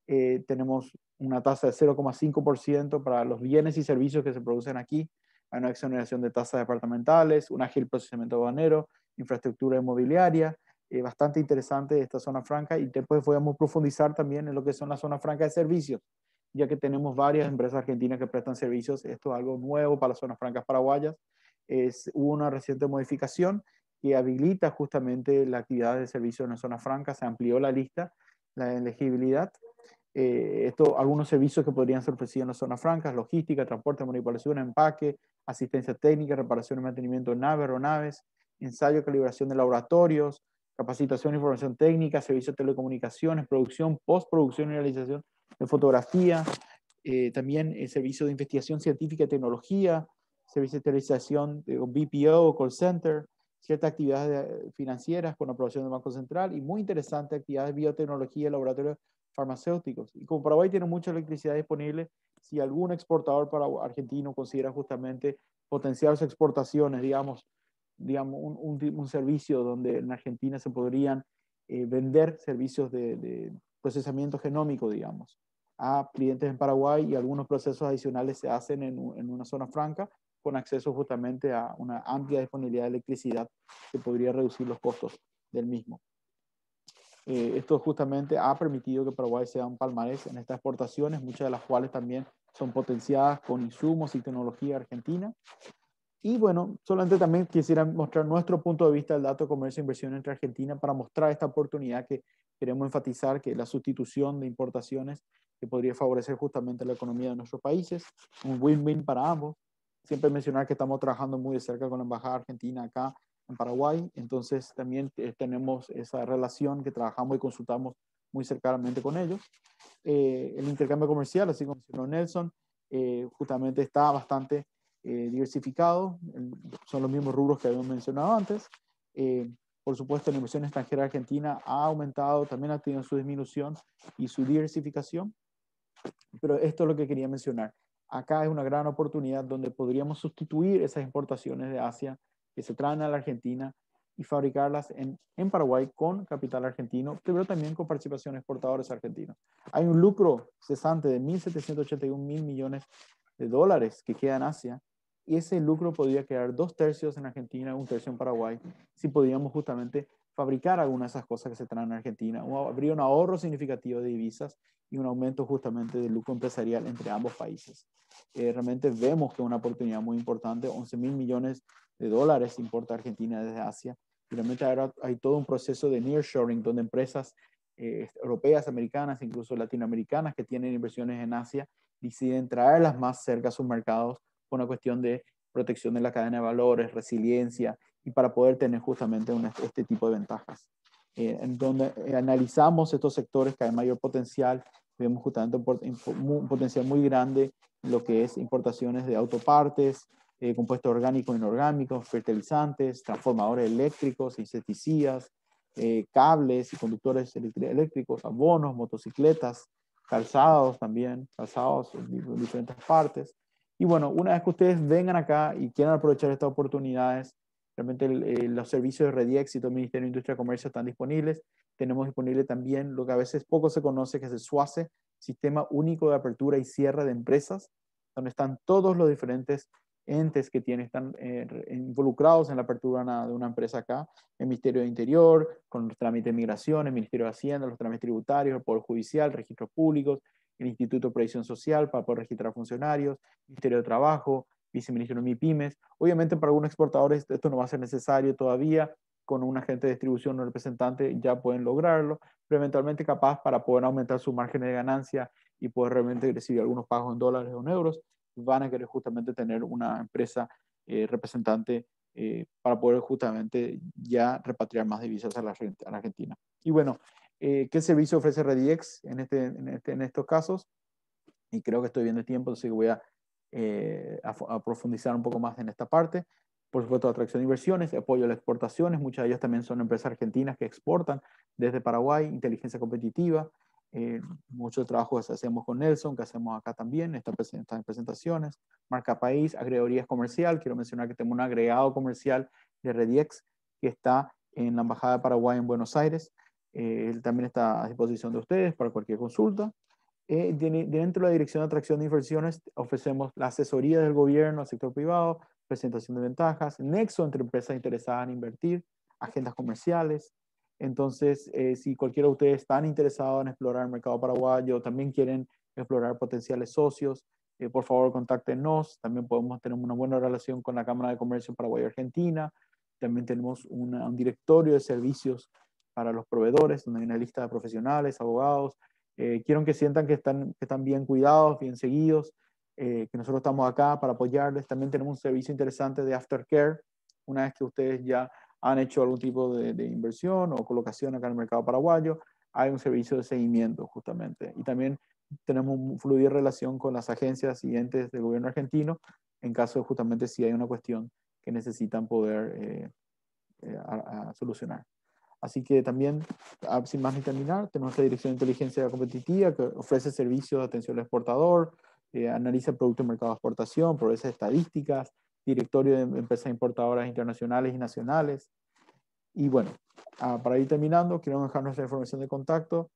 Eh, tenemos una tasa de 0,5% para los bienes y servicios que se producen aquí. Hay una exoneración de tasas departamentales, un ágil procesamiento banero, infraestructura inmobiliaria. Eh, bastante interesante esta zona franca y después podemos profundizar también en lo que son las zonas francas de servicios ya que tenemos varias empresas argentinas que prestan servicios. Esto es algo nuevo para las zonas francas paraguayas. Es, hubo una reciente modificación que habilita justamente la actividad de servicios en las zonas francas, se amplió la lista, la elegibilidad. Eh, esto, algunos servicios que podrían ser ofrecidos en las zonas francas, logística, transporte, manipulación, empaque, asistencia técnica, reparación y mantenimiento de naves, aeronaves, ensayo, calibración de laboratorios, capacitación, información técnica, servicios de telecomunicaciones, producción, postproducción y realización en fotografía, eh, también el eh, servicio de investigación científica y tecnología, servicio de esterilización de BPO, call center, ciertas actividades eh, financieras con aprobación del Banco Central y muy interesante actividades de biotecnología y laboratorios farmacéuticos. Y como Paraguay tiene mucha electricidad disponible, si algún exportador para argentino considera justamente potenciar sus exportaciones, digamos, digamos un, un, servicio donde en Argentina se podrían vender servicios de, procesamiento genómico, digamos, a clientes en Paraguay y algunos procesos adicionales se hacen en, en una zona franca con acceso justamente a una amplia disponibilidad de electricidad que podría reducir los costos del mismo. Eh, esto justamente ha permitido que Paraguay sea un palmarés en estas exportaciones, muchas de las cuales también son potenciadas con insumos y tecnología argentina. Y bueno, solamente también quisiera mostrar nuestro punto de vista del dato de comercio e inversión entre Argentina para mostrar esta oportunidad que queremos enfatizar que la sustitución de importaciones que podría favorecer justamente la economía de nuestros países, un win-win para ambos. Siempre mencionar que estamos trabajando muy de cerca con la Embajada Argentina acá en Paraguay, entonces también eh, tenemos esa relación que trabajamos y consultamos muy cercanamente con ellos. Eh, el intercambio comercial, así como mencionó Nelson, eh, justamente está bastante diversificado, son los mismos rubros que habíamos mencionado antes. Por supuesto, la inversión extranjera argentina ha aumentado, también ha tenido su disminución y su diversificación, pero esto es lo que quería mencionar. Acá es una gran oportunidad donde podríamos sustituir esas importaciones de Asia que se traen a la Argentina y fabricarlas en, Paraguay con capital argentino, pero también con participación de exportadores argentinos. Hay un lucro cesante de 1.781 mil millones de dólares que queda en Asia y ese lucro podría quedar dos tercios en Argentina, un tercio en Paraguay, si podíamos justamente fabricar algunas de esas cosas que se traen en Argentina. O habría un ahorro significativo de divisas y un aumento justamente del lucro empresarial entre ambos países. Eh, realmente vemos que es una oportunidad muy importante, 11 mil millones de dólares importa Argentina desde Asia. realmente hay todo un proceso de nearshoring donde empresas eh, europeas, americanas, incluso latinoamericanas que tienen inversiones en Asia, deciden traerlas más cerca a sus mercados una cuestión de protección de la cadena de valores, resiliencia, y para poder tener justamente este tipo de ventajas. Eh, en donde eh, analizamos estos sectores que hay mayor potencial, vemos justamente un, potencial muy grande lo que es importaciones de autopartes, eh, compuestos orgánicos e inorgánicos, fertilizantes, transformadores eléctricos, insecticidas, cables y conductores eléctricos, abonos, motocicletas, calzados también, calzados en diferentes partes, y bueno, una vez que ustedes vengan acá y quieran aprovechar estas oportunidades, realmente eh, los servicios de Red Éxito, Ministerio de Industria y Comercio están disponibles. Tenemos disponible también lo que a veces poco se conoce, que es el SUACE, Sistema Único de Apertura y Cierre de Empresas, donde están todos los diferentes entes que tienen, están eh, involucrados en la apertura de una empresa acá, el Ministerio de Interior, con los trámites de migración, el Ministerio de Hacienda, los trámites tributarios, el Poder Judicial, registros públicos, el Instituto de Previsión Social para poder registrar funcionarios, Ministerio de Trabajo, Viceministerio de MIPIMES. Obviamente para algunos exportadores esto no va a ser necesario todavía, con un agente de distribución o representante ya pueden lograrlo, pero eventualmente capaz para poder aumentar su margen de ganancia y poder realmente recibir algunos pagos en dólares o en euros, van a querer justamente tener una empresa eh, representante eh, para poder justamente ya repatriar más divisas a la Argentina. Y bueno, eh, qué servicio ofrece Rediex en, este, en, este, en, estos casos. Y creo que estoy viendo el tiempo, así que voy eh, a, profundizar un poco más en esta parte. Por supuesto, atracción de inversiones, apoyo a las exportaciones, muchas de ellas también son empresas argentinas que exportan desde Paraguay, inteligencia competitiva, eh, muchos trabajos que hacemos con Nelson, que hacemos acá también, estas presentaciones, marca país, agregorías comercial, quiero mencionar que tengo un agregado comercial de Rediex que está en la Embajada de Paraguay en Buenos Aires, eh, él también está a disposición de ustedes para cualquier consulta. Eh, dentro de la Dirección de Atracción de Inversiones ofrecemos la asesoría del gobierno al sector privado, presentación de ventajas, nexo entre empresas interesadas en invertir, agendas comerciales. Entonces, eh, si cualquiera de ustedes están interesados en explorar el mercado paraguayo, también quieren explorar potenciales socios, por favor contáctenos. También podemos tener una buena relación con la Cámara de Comercio paraguay argentina También tenemos un directorio de servicios para los proveedores, donde hay una lista de profesionales, abogados. Eh, quiero que sientan que están, que están bien cuidados, bien seguidos, eh, que nosotros estamos acá para apoyarles. También tenemos un servicio interesante de aftercare, una vez que ustedes ya han hecho algún tipo de, inversión o colocación acá en el mercado paraguayo, hay un servicio de seguimiento justamente. Y también tenemos un fluida relación con las agencias y entes del gobierno argentino en caso de justamente si hay una cuestión que necesitan poder eh, eh, solucionar. Así que también, ah, sin más ni terminar, tenemos la Dirección de Inteligencia Competitiva que ofrece servicios de atención al exportador, eh, analiza productos de mercado de exportación, provee estadísticas, directorio de empresas importadoras internacionales y nacionales. Y bueno, ah, para ir terminando, quiero dejar nuestra información de contacto,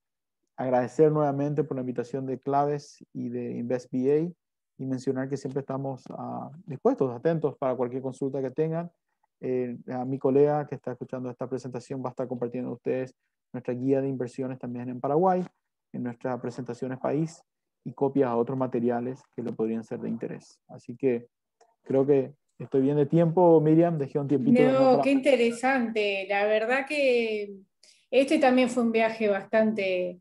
agradecer nuevamente por la invitación de Claves y de InvestBA y mencionar que siempre estamos ah, dispuestos, atentos para cualquier consulta que tengan eh, a mi colega que está escuchando esta presentación va a estar compartiendo con ustedes nuestra guía de inversiones también en Paraguay, en nuestras presentaciones país y copias a otros materiales que lo podrían ser de interés. Así que creo que estoy bien de tiempo, Miriam, dejé un tiempito. No, qué interesante. La verdad que este también fue un viaje bastante,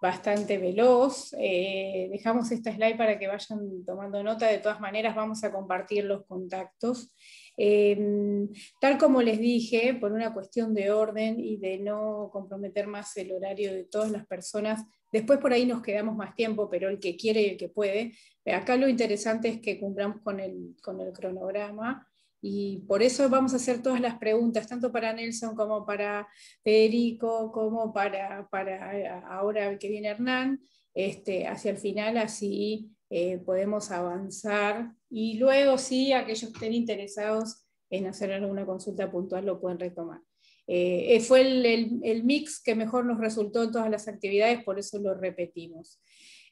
bastante veloz. Eh, dejamos esta slide para que vayan tomando nota. De todas maneras, vamos a compartir los contactos. Em, tal como les dije, por una cuestión de orden y de no comprometer más el horario de todas las personas, después por ahí nos quedamos más tiempo, pero el que quiere y el que puede. Eh, acá lo interesante es que cumplamos con el, cronograma. Y por eso vamos a hacer todas las preguntas, tanto para Nelson como para Federico, como para, para eh, ahora que viene Hernán. Este, hacia el final, así eh, podemos avanzar. Y luego si aquellos que estén interesados en hacer alguna consulta puntual lo pueden retomar. Eh, eh, fue el, mix que mejor nos resultó en todas las actividades, por eso lo repetimos.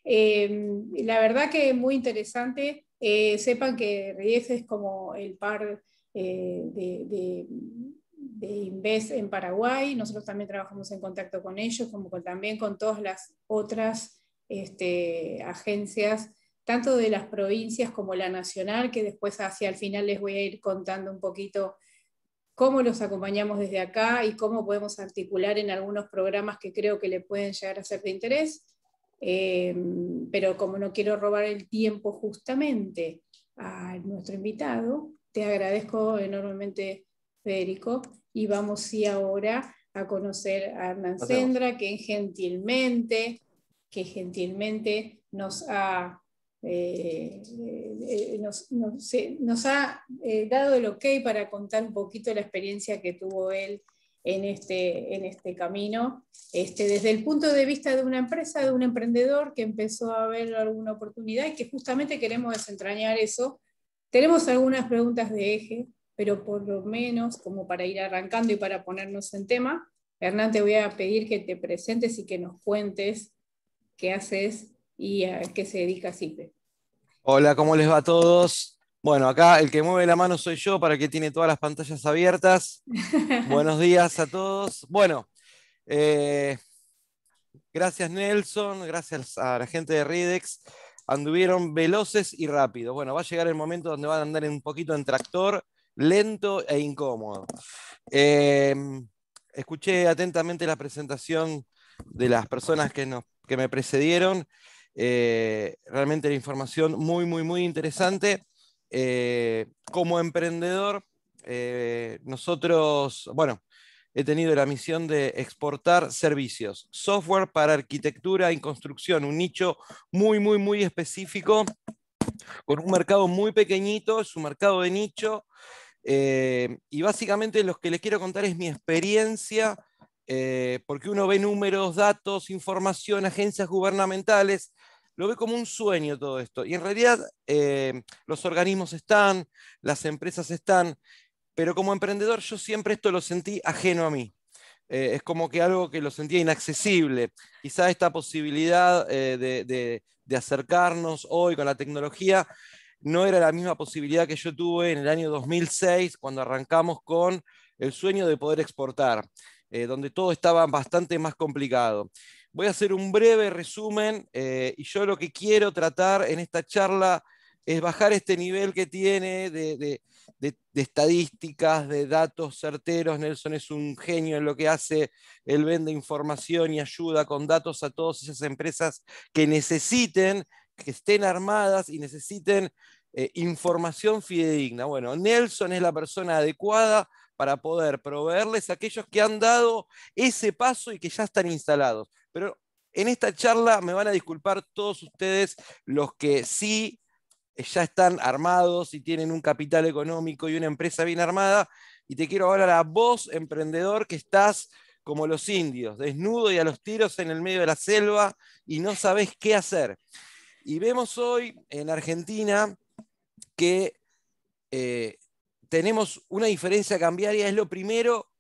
la verdad que es muy interesante. sepan que RIEF es como el par de, de de Inves en Paraguay. Nosotros también trabajamos en contacto con ellos, como también con todas las otras este, agencias, tanto de las provincias como la nacional, que después hacia el final les voy a ir contando un poquito cómo los acompañamos desde acá y cómo podemos articular en algunos programas que creo que le pueden llegar a ser de interés. Eh, pero como no quiero robar el tiempo justamente a nuestro invitado, te agradezco enormemente, Federico, y vamos sí ahora a conocer a Hernán Sendra, que gentilmente que gentilmente nos ha, eh, eh, nos, ha eh, dado el ok para contar un poquito la experiencia que tuvo él en este, en este camino, este, desde el punto de vista de una empresa, de un emprendedor que empezó a ver alguna oportunidad y que justamente queremos desentrañar eso. Tenemos algunas preguntas de eje, pero por lo menos como para ir arrancando y para ponernos en tema, Hernán, te voy a pedir que te presentes y que nos cuentes qué haces y a qué se dedica CIPE. Hola, ¿cómo les va a todos? Bueno, acá el que mueve la mano soy yo, para que tiene todas las pantallas abiertas. Buenos días a todos. Bueno, eh, gracias Nelson, gracias a la gente de Ridex. Anduvieron veloces y rápidos. Bueno, va a llegar el momento donde van a andar un poquito en tractor, lento e incómodo. Eh, escuché atentamente la presentación de las personas que, nos, me precedieron. Eh, realmente la información muy, muy, muy interesante. Eh, como emprendedor, eh, nosotros, bueno, he tenido la misión de exportar servicios, software para arquitectura y construcción, un nicho muy, muy, muy específico, con un mercado muy pequeñito, es un mercado de nicho. y básicamente lo que les quiero contar es mi experiencia eh, porque uno ve números, datos, información, agencias gubernamentales, lo ve como un sueño todo esto. Y en realidad eh, los organismos están, las empresas están, pero como emprendedor yo siempre esto lo sentí ajeno a mí. Eh, es como que algo que lo sentía inaccesible. Quizá esta posibilidad de, acercarnos hoy con la tecnología no era la misma posibilidad que yo tuve en el año 2006 cuando arrancamos con el sueño de poder exportar. Eh, donde todo estaba bastante más complicado. Voy a hacer un breve resumen eh, y yo lo que quiero tratar en esta charla es bajar este nivel que tiene de, estadísticas, de datos certeros. Nelson es un genio en lo que hace. Él vende información y ayuda con datos a todas esas empresas que necesiten, que estén armadas y necesiten eh, información fidedigna. Bueno, Nelson es la persona adecuada para poder proveerles a aquellos que han dado ese paso y que ya están instalados. Pero en esta charla me van a disculpar todos ustedes los que sí eh, ya están armados y tienen un capital económico y una empresa bien armada. Y te quiero hablar a vos, emprendedor, que estás como los indios, desnudo y a los tiros en el medio de la selva y no sabes qué hacer. Y vemos hoy en Argentina que eh, tenemos una diferencia cambiaria, es lo primero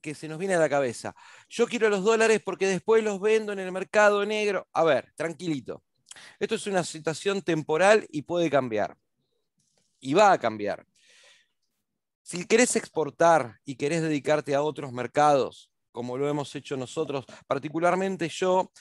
que se nos viene a la cabeza. Yo quiero los dólares porque después los vendo en el mercado negro. A ver, tranquilito. Esto es una situación temporal y puede cambiar. Y va a cambiar. Si querés exportar y querés dedicarte a otros mercados, como lo hemos hecho nosotros, particularmente yo,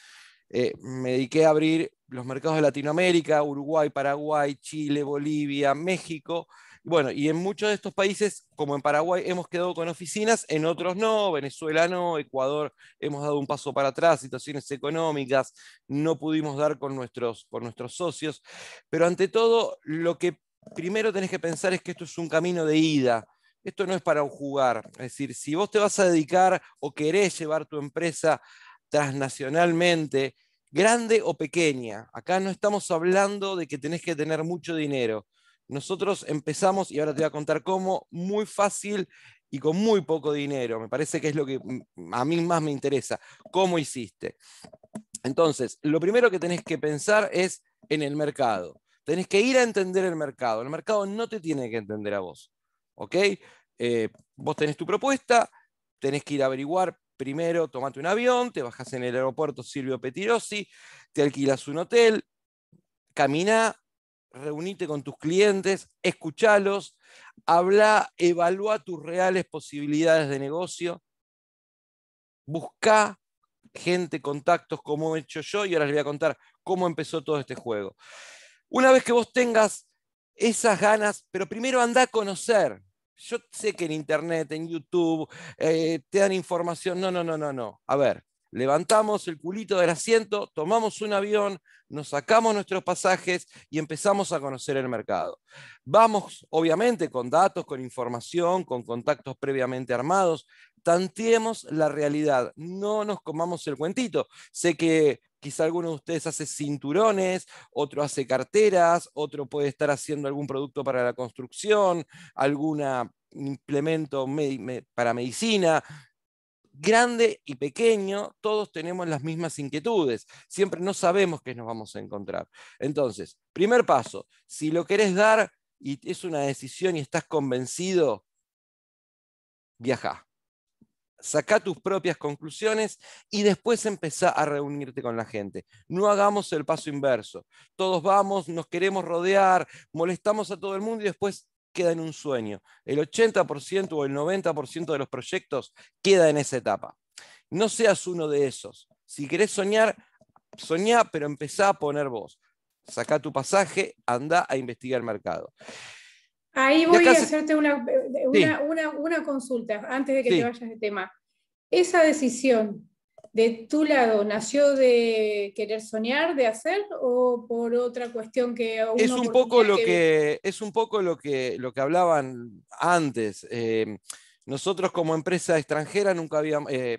eh, me dediqué a abrir los mercados de Latinoamérica, Uruguay, Paraguay, Chile, Bolivia, México, bueno, y en muchos de estos países, como en Paraguay, hemos quedado con oficinas, en otros no, Venezuela no, Ecuador hemos dado un paso para atrás, situaciones económicas, no pudimos dar con nuestros, nuestros socios, pero ante todo, lo que primero tenés que pensar es que esto es un camino de ida, esto no es para jugar, es decir, si vos te vas a dedicar o querés llevar tu empresa transnacionalmente, grande o pequeña. Acá no estamos hablando de que tenés que tener mucho dinero. Nosotros empezamos, y ahora te voy a contar cómo, muy fácil y con muy poco dinero. Me parece que es lo que a mí más me interesa. ¿Cómo hiciste? Entonces, lo primero que tenés que pensar es en el mercado. Tenés que ir a entender el mercado. El mercado no te tiene que entender a vos. ¿Ok? Eh, vos tenés tu propuesta, tenés que ir a averiguar. Primero, tomate un avión, te bajas en el aeropuerto Silvio Petirosi, te alquilas un hotel, camina, reunite con tus clientes, escúchalos, habla, evalúa tus reales posibilidades de negocio, busca gente, contactos, como he hecho yo, y ahora les voy a contar cómo empezó todo este juego. Una vez que vos tengas esas ganas, pero primero anda a conocer. Yo sé que en Internet, en YouTube, eh, te dan información. No, no, no, no, no. A ver, levantamos el culito del asiento, tomamos un avión, nos sacamos nuestros pasajes y empezamos a conocer el mercado. Vamos, obviamente, con datos, con información, con contactos previamente armados, tanteemos la realidad, no nos comamos el cuentito. Sé que quizá alguno de ustedes hace cinturones, otro hace carteras, otro puede estar haciendo algún producto para la construcción, algún implemento para medicina, grande y pequeño, todos tenemos las mismas inquietudes. Siempre no sabemos qué nos vamos a encontrar. Entonces, primer paso, si lo querés dar y es una decisión y estás convencido, viaja. Saca tus propias conclusiones y después empezá a reunirte con la gente. No hagamos el paso inverso. Todos vamos, nos queremos rodear, molestamos a todo el mundo y después queda en un sueño. El 80% o el 90% de los proyectos queda en esa etapa. No seas uno de esos. Si querés soñar, soñá, pero empezá a poner voz Sacá tu pasaje, anda a investigar el mercado. Ahí voy a hacerte eh, una, consulta antes de que te vayas de tema. Esa decisión de tu lado, ¿nació de querer soñar, de hacer o por otra cuestión que es un poco lo que... es un poco lo que lo que hablaban antes. Eh, nosotros como empresa extranjera nunca habíamos, eh,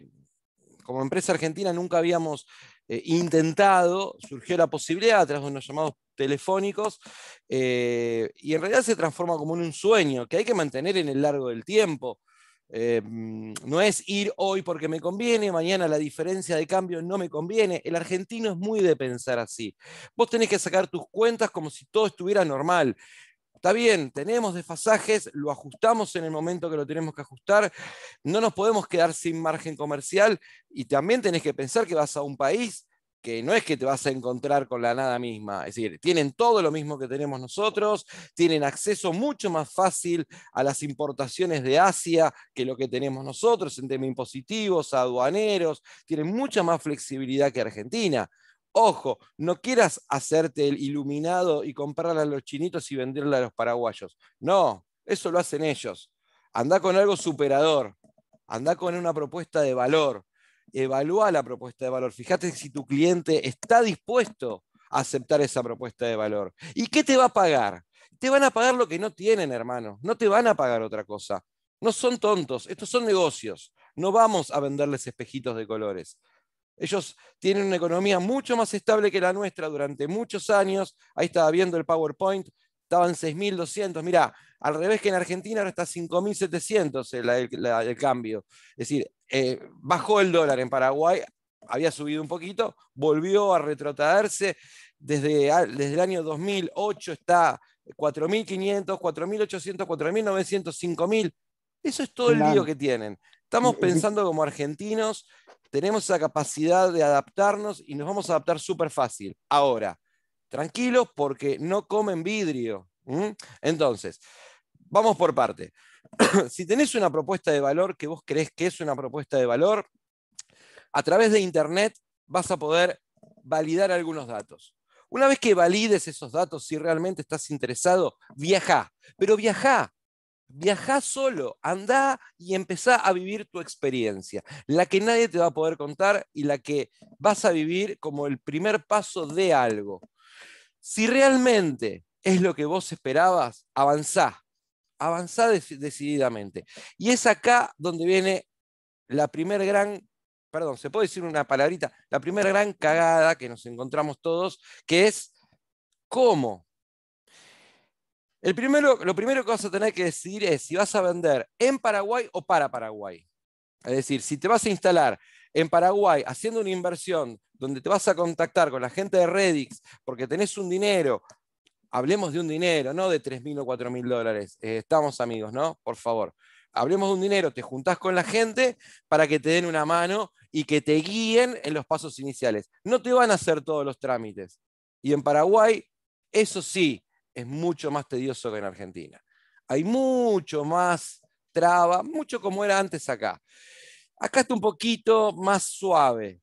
como empresa argentina nunca habíamos eh, intentado, surgió la posibilidad a través de unos llamados telefónicos y en realidad se transforma como en un sueño que hay que mantener en el largo del tiempo. Em, no es ir hoy porque me conviene, mañana la diferencia de cambio no me conviene. El argentino es muy de pensar así. Vos tenés que sacar tus cuentas como si todo estuviera normal. Está bien, tenemos desfasajes, lo ajustamos en el momento que lo tenemos que ajustar, no nos podemos quedar sin margen comercial y también tenés que pensar que vas a un país que no es que te vas a encontrar con la nada misma, es decir, tienen todo lo mismo que tenemos nosotros, tienen acceso mucho más fácil a las importaciones de Asia que lo que tenemos nosotros en temas impositivos, aduaneros, tienen mucha más flexibilidad que Argentina. Ojo, no quieras hacerte el iluminado y comprarla a los chinitos y venderla a los paraguayos. No, eso lo hacen ellos. Anda con algo superador, anda con una propuesta de valor, evalúa la propuesta de valor. Fíjate si tu cliente está dispuesto a aceptar esa propuesta de valor. ¿Y qué te va a pagar? Te van a pagar lo que no tienen, hermano. No te van a pagar otra cosa. No son tontos, estos son negocios. No vamos a venderles espejitos de colores. Ellos tienen una economía mucho más estable que la nuestra durante muchos años. Ahí estaba viendo el PowerPoint, estaban 6.200. Mira, al revés que en Argentina ahora está 5.700 el, el, cambio. Es decir, eh, bajó el dólar en Paraguay, había subido un poquito, volvió a retrotraerse. Desde, desde el año 2008 está 4.500, 4.800, 4.900, 5.000. Eso es todo el lío que tienen. Estamos pensando como argentinos, tenemos esa capacidad de adaptarnos y nos vamos a adaptar súper fácil. Ahora, tranquilos porque no comen vidrio. Entonces, Vamos por parte. si tenés una propuesta de valor que vos crees que es una propuesta de valor, a través de Internet vas a poder validar algunos datos. Una vez que valides esos datos, si realmente estás interesado, viaja. Pero viaja, viaja solo, anda y empezá a vivir tu experiencia, la que nadie te va a poder contar y la que vas a vivir como el primer paso de algo. Si realmente es lo que vos esperabas, avanzá, avanzar decididamente. Y es acá donde viene la primer gran, perdón, se puede decir una palabrita, la primera gran cagada que nos encontramos todos, que es cómo. El primero, lo primero que vas a tener que decidir es si vas a vender en Paraguay o para Paraguay. Es decir, si te vas a instalar en Paraguay haciendo una inversión donde te vas a contactar con la gente de Redix porque tenés un dinero hablemos de un dinero, no de 3.000 o 4.000 dólares. Eh, estamos amigos, ¿no? Por favor. Hablemos de un dinero, te juntás con la gente para que te den una mano y que te guíen en los pasos iniciales. No te van a hacer todos los trámites. Y en Paraguay, eso sí, es mucho más tedioso que en Argentina. Hay mucho más traba, mucho como era antes acá. Acá está un poquito más suave.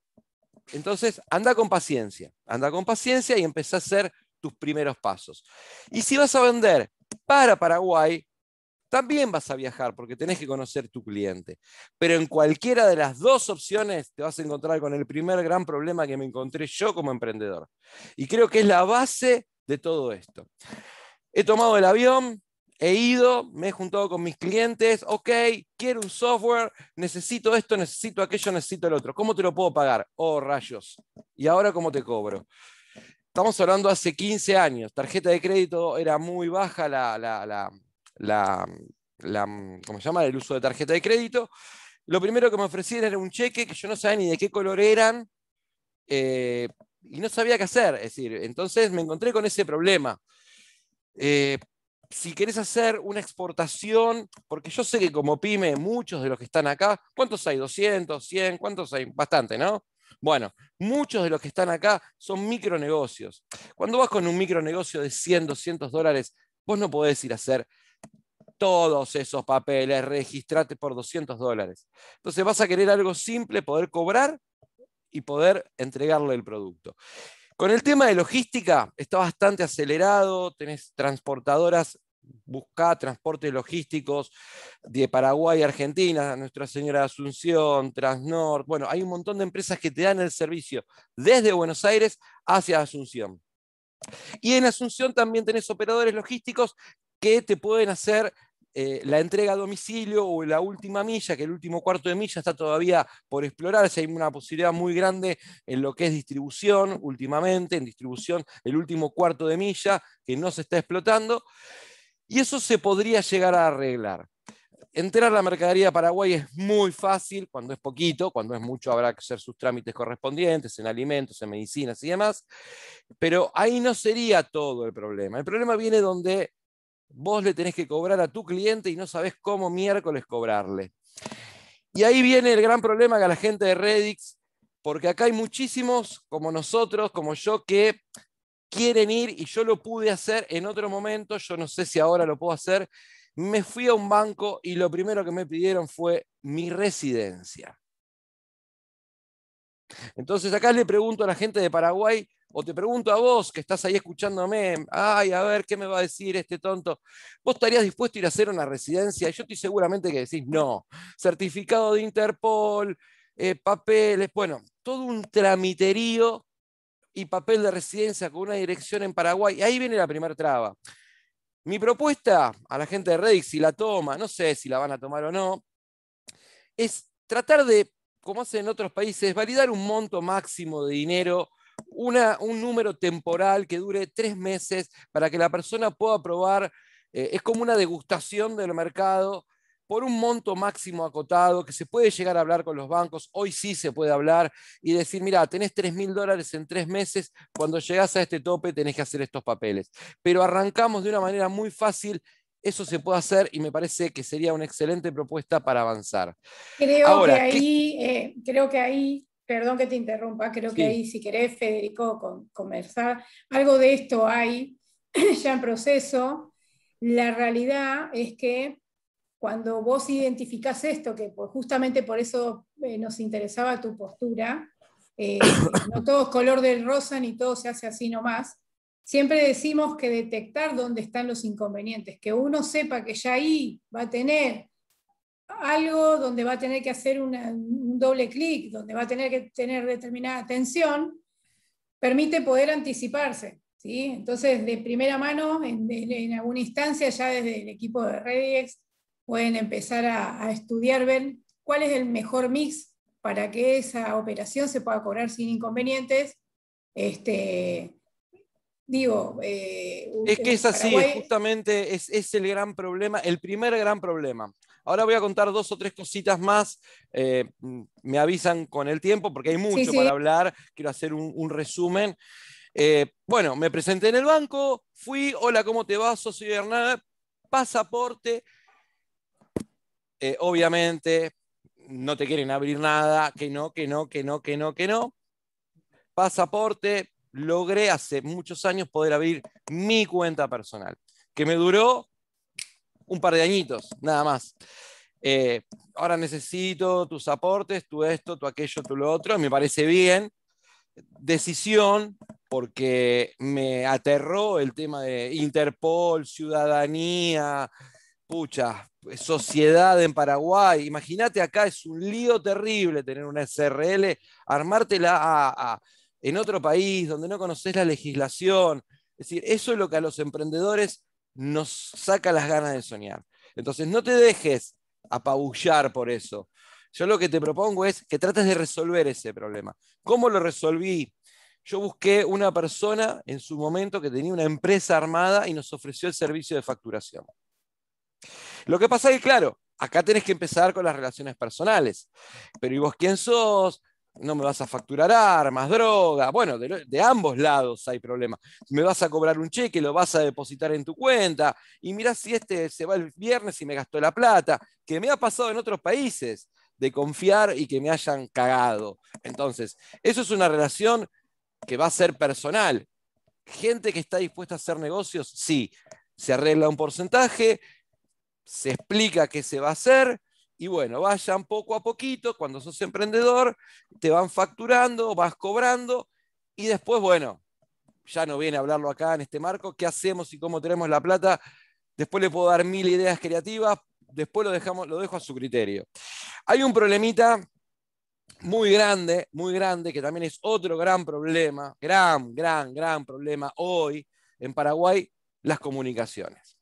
Entonces, anda con paciencia, anda con paciencia y empezá a hacer primeros pasos. Y si vas a vender para Paraguay, también vas a viajar porque tenés que conocer tu cliente. Pero en cualquiera de las dos opciones te vas a encontrar con el primer gran problema que me encontré yo como emprendedor. Y creo que es la base de todo esto. He tomado el avión, he ido, me he juntado con mis clientes, ok, quiero un software, necesito esto, necesito aquello, necesito el otro. ¿Cómo te lo puedo pagar? Oh, rayos. ¿Y ahora cómo te cobro? Estamos hablando hace 15 años, tarjeta de crédito era muy baja la, la, ¿cómo se llama? El uso de tarjeta de crédito. Lo primero que me ofrecían era un cheque que yo no sabía ni de qué color eran eh, y no sabía qué hacer. Es decir, entonces me encontré con ese problema. Eh, si querés hacer una exportación, porque yo sé que como pyme, muchos de los que están acá, ¿cuántos hay? ¿200? ¿100? ¿Cuántos hay? Bastante, ¿no? Bueno, muchos de los que están acá son micronegocios. Cuando vas con un micronegocio de 100, 200 dólares, vos no podés ir a hacer todos esos papeles, registrate por 200 dólares. Entonces vas a querer algo simple, poder cobrar y poder entregarle el producto. Con el tema de logística, está bastante acelerado, tenés transportadoras Busca transportes logísticos de Paraguay, Argentina, Nuestra Señora de Asunción, Transnord. Bueno, hay un montón de empresas que te dan el servicio desde Buenos Aires hacia Asunción. Y en Asunción también tenés operadores logísticos que te pueden hacer eh, la entrega a domicilio o la última milla, que el último cuarto de milla está todavía por explorarse. Hay una posibilidad muy grande en lo que es distribución últimamente, en distribución el último cuarto de milla, que no se está explotando. Y eso se podría llegar a arreglar. Entrar la mercadería de Paraguay es muy fácil, cuando es poquito, cuando es mucho habrá que hacer sus trámites correspondientes en alimentos, en medicinas y demás, pero ahí no sería todo el problema. El problema viene donde vos le tenés que cobrar a tu cliente y no sabés cómo miércoles cobrarle. Y ahí viene el gran problema que la gente de Redix, porque acá hay muchísimos como nosotros, como yo, que quieren ir y yo lo pude hacer en otro momento, yo no sé si ahora lo puedo hacer, me fui a un banco y lo primero que me pidieron fue mi residencia. Entonces acá le pregunto a la gente de Paraguay, o te pregunto a vos que estás ahí escuchándome, ay, a ver, ¿qué me va a decir este tonto? ¿Vos estarías dispuesto a ir a hacer una residencia? Y yo estoy seguramente que decís, no, certificado de Interpol, eh, papeles, bueno, todo un tramiterío y papel de residencia con una dirección en Paraguay. Ahí viene la primera traba. Mi propuesta a la gente de Reddit, si la toma, no sé si la van a tomar o no, es tratar de, como hacen en otros países, validar un monto máximo de dinero un número temporal que dure tres meses para que la persona pueda probar, eh, es como una degustación del mercado por un monto máximo acotado, que se puede llegar a hablar con los bancos, hoy sí se puede hablar y decir, mira, tenés 3.000 mil dólares en tres meses, cuando llegás a este tope tenés que hacer estos papeles. Pero arrancamos de una manera muy fácil, eso se puede hacer y me parece que sería una excelente propuesta para avanzar. Creo que ahí, eh, creo que ahí, perdón que te interrumpa, creo que ahí, si querés, Federico, conversar, algo de esto hay ya en proceso. La realidad es que cuando vos identificás esto, que justamente por eso eh, nos interesaba tu postura, eh, no todo es color del rosa ni todo se hace así nomás, siempre decimos que detectar dónde están los inconvenientes, que uno sepa que ya ahí va a tener algo donde va a tener que hacer un doble clic, donde va a tener que tener determinada atención, permite poder anticiparse. ¿sí? Entonces, de primera mano, en, alguna instancia, ya desde el equipo de Redix pueden empezar a, estudiar, ver cuál es el mejor mix para que esa operación se pueda cobrar sin inconvenientes. Este, digo, eh, es que es así, justamente es, el gran problema, el primer gran problema. Ahora voy a contar dos o tres cositas más, eh, mm, me avisan con el tiempo porque hay mucho para hablar, quiero hacer un, resumen. Eh, bueno, me presenté en el banco, fui, hola, ¿cómo te va? Soy Hernán, pasaporte, eh, obviamente no te quieren abrir nada, que no, que no, que no, que no, que no. Pasaporte, logré hace muchos años poder abrir mi cuenta personal, que me duró un par de añitos, nada más. Eh, ahora necesito tus aportes, tu esto, tu aquello, tú lo otro, me parece bien. Decisión, porque me aterró el tema de Interpol, ciudadanía, pucha, sociedad en Paraguay. Imagínate, acá es un lío terrible tener una SRL, armártela en otro país donde no conoces la legislación. Es decir, eso es lo que a los emprendedores nos saca las ganas de soñar. Entonces, no te dejes apabullar por eso. Yo lo que te propongo es que trates de resolver ese problema. ¿Cómo lo resolví? Yo busqué una persona en su momento que tenía una empresa armada y nos ofreció el servicio de facturación. Lo que pasa es que, claro, acá tenés que empezar con las relaciones personales. Pero ¿y vos quién sos? No me vas a facturar armas, droga. Bueno, de, ambos lados hay problemas. Me vas a cobrar un cheque, lo vas a depositar en tu cuenta. Y mirá si este se va el viernes y me gastó la plata, que me ha pasado en otros países de confiar y que me hayan cagado. Entonces, eso es una relación que va a ser personal. Gente que está dispuesta a hacer negocios, sí. Se arregla un porcentaje, se explica qué se va a hacer y bueno, vayan poco a poquito, cuando sos emprendedor, te van facturando, vas cobrando y después, bueno, ya no viene a hablarlo acá en este marco, qué hacemos y cómo tenemos la plata, después le puedo dar mil ideas creativas, después lo, dejamos, lo dejo a su criterio. Hay un problemita muy grande, muy grande, que también es otro gran problema, gran, gran, gran problema hoy en Paraguay, las comunicaciones.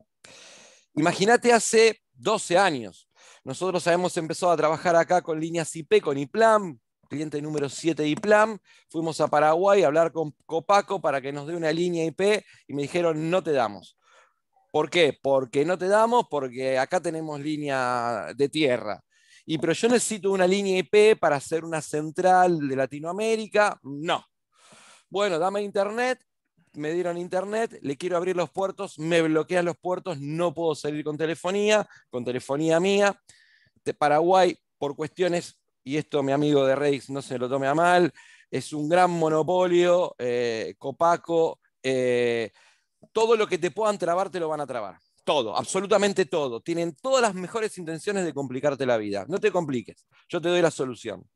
Imagínate hace 12 años. Nosotros hemos empezado a trabajar acá con líneas IP, con IPLAM, cliente número 7 de IPLAM. Fuimos a Paraguay a hablar con Copaco para que nos dé una línea IP y me dijeron, no te damos. ¿Por qué? Porque no te damos, porque acá tenemos línea de tierra. Y pero yo necesito una línea IP para hacer una central de Latinoamérica. No. Bueno, dame internet, me dieron internet, le quiero abrir los puertos, me bloquean los puertos, no puedo salir con telefonía, con telefonía mía. Paraguay, por cuestiones, y esto mi amigo de Rex no se lo tome a mal, es un gran monopolio, eh, copaco, eh, todo lo que te puedan trabar te lo van a trabar. Todo, absolutamente todo. Tienen todas las mejores intenciones de complicarte la vida. No te compliques, yo te doy la solución.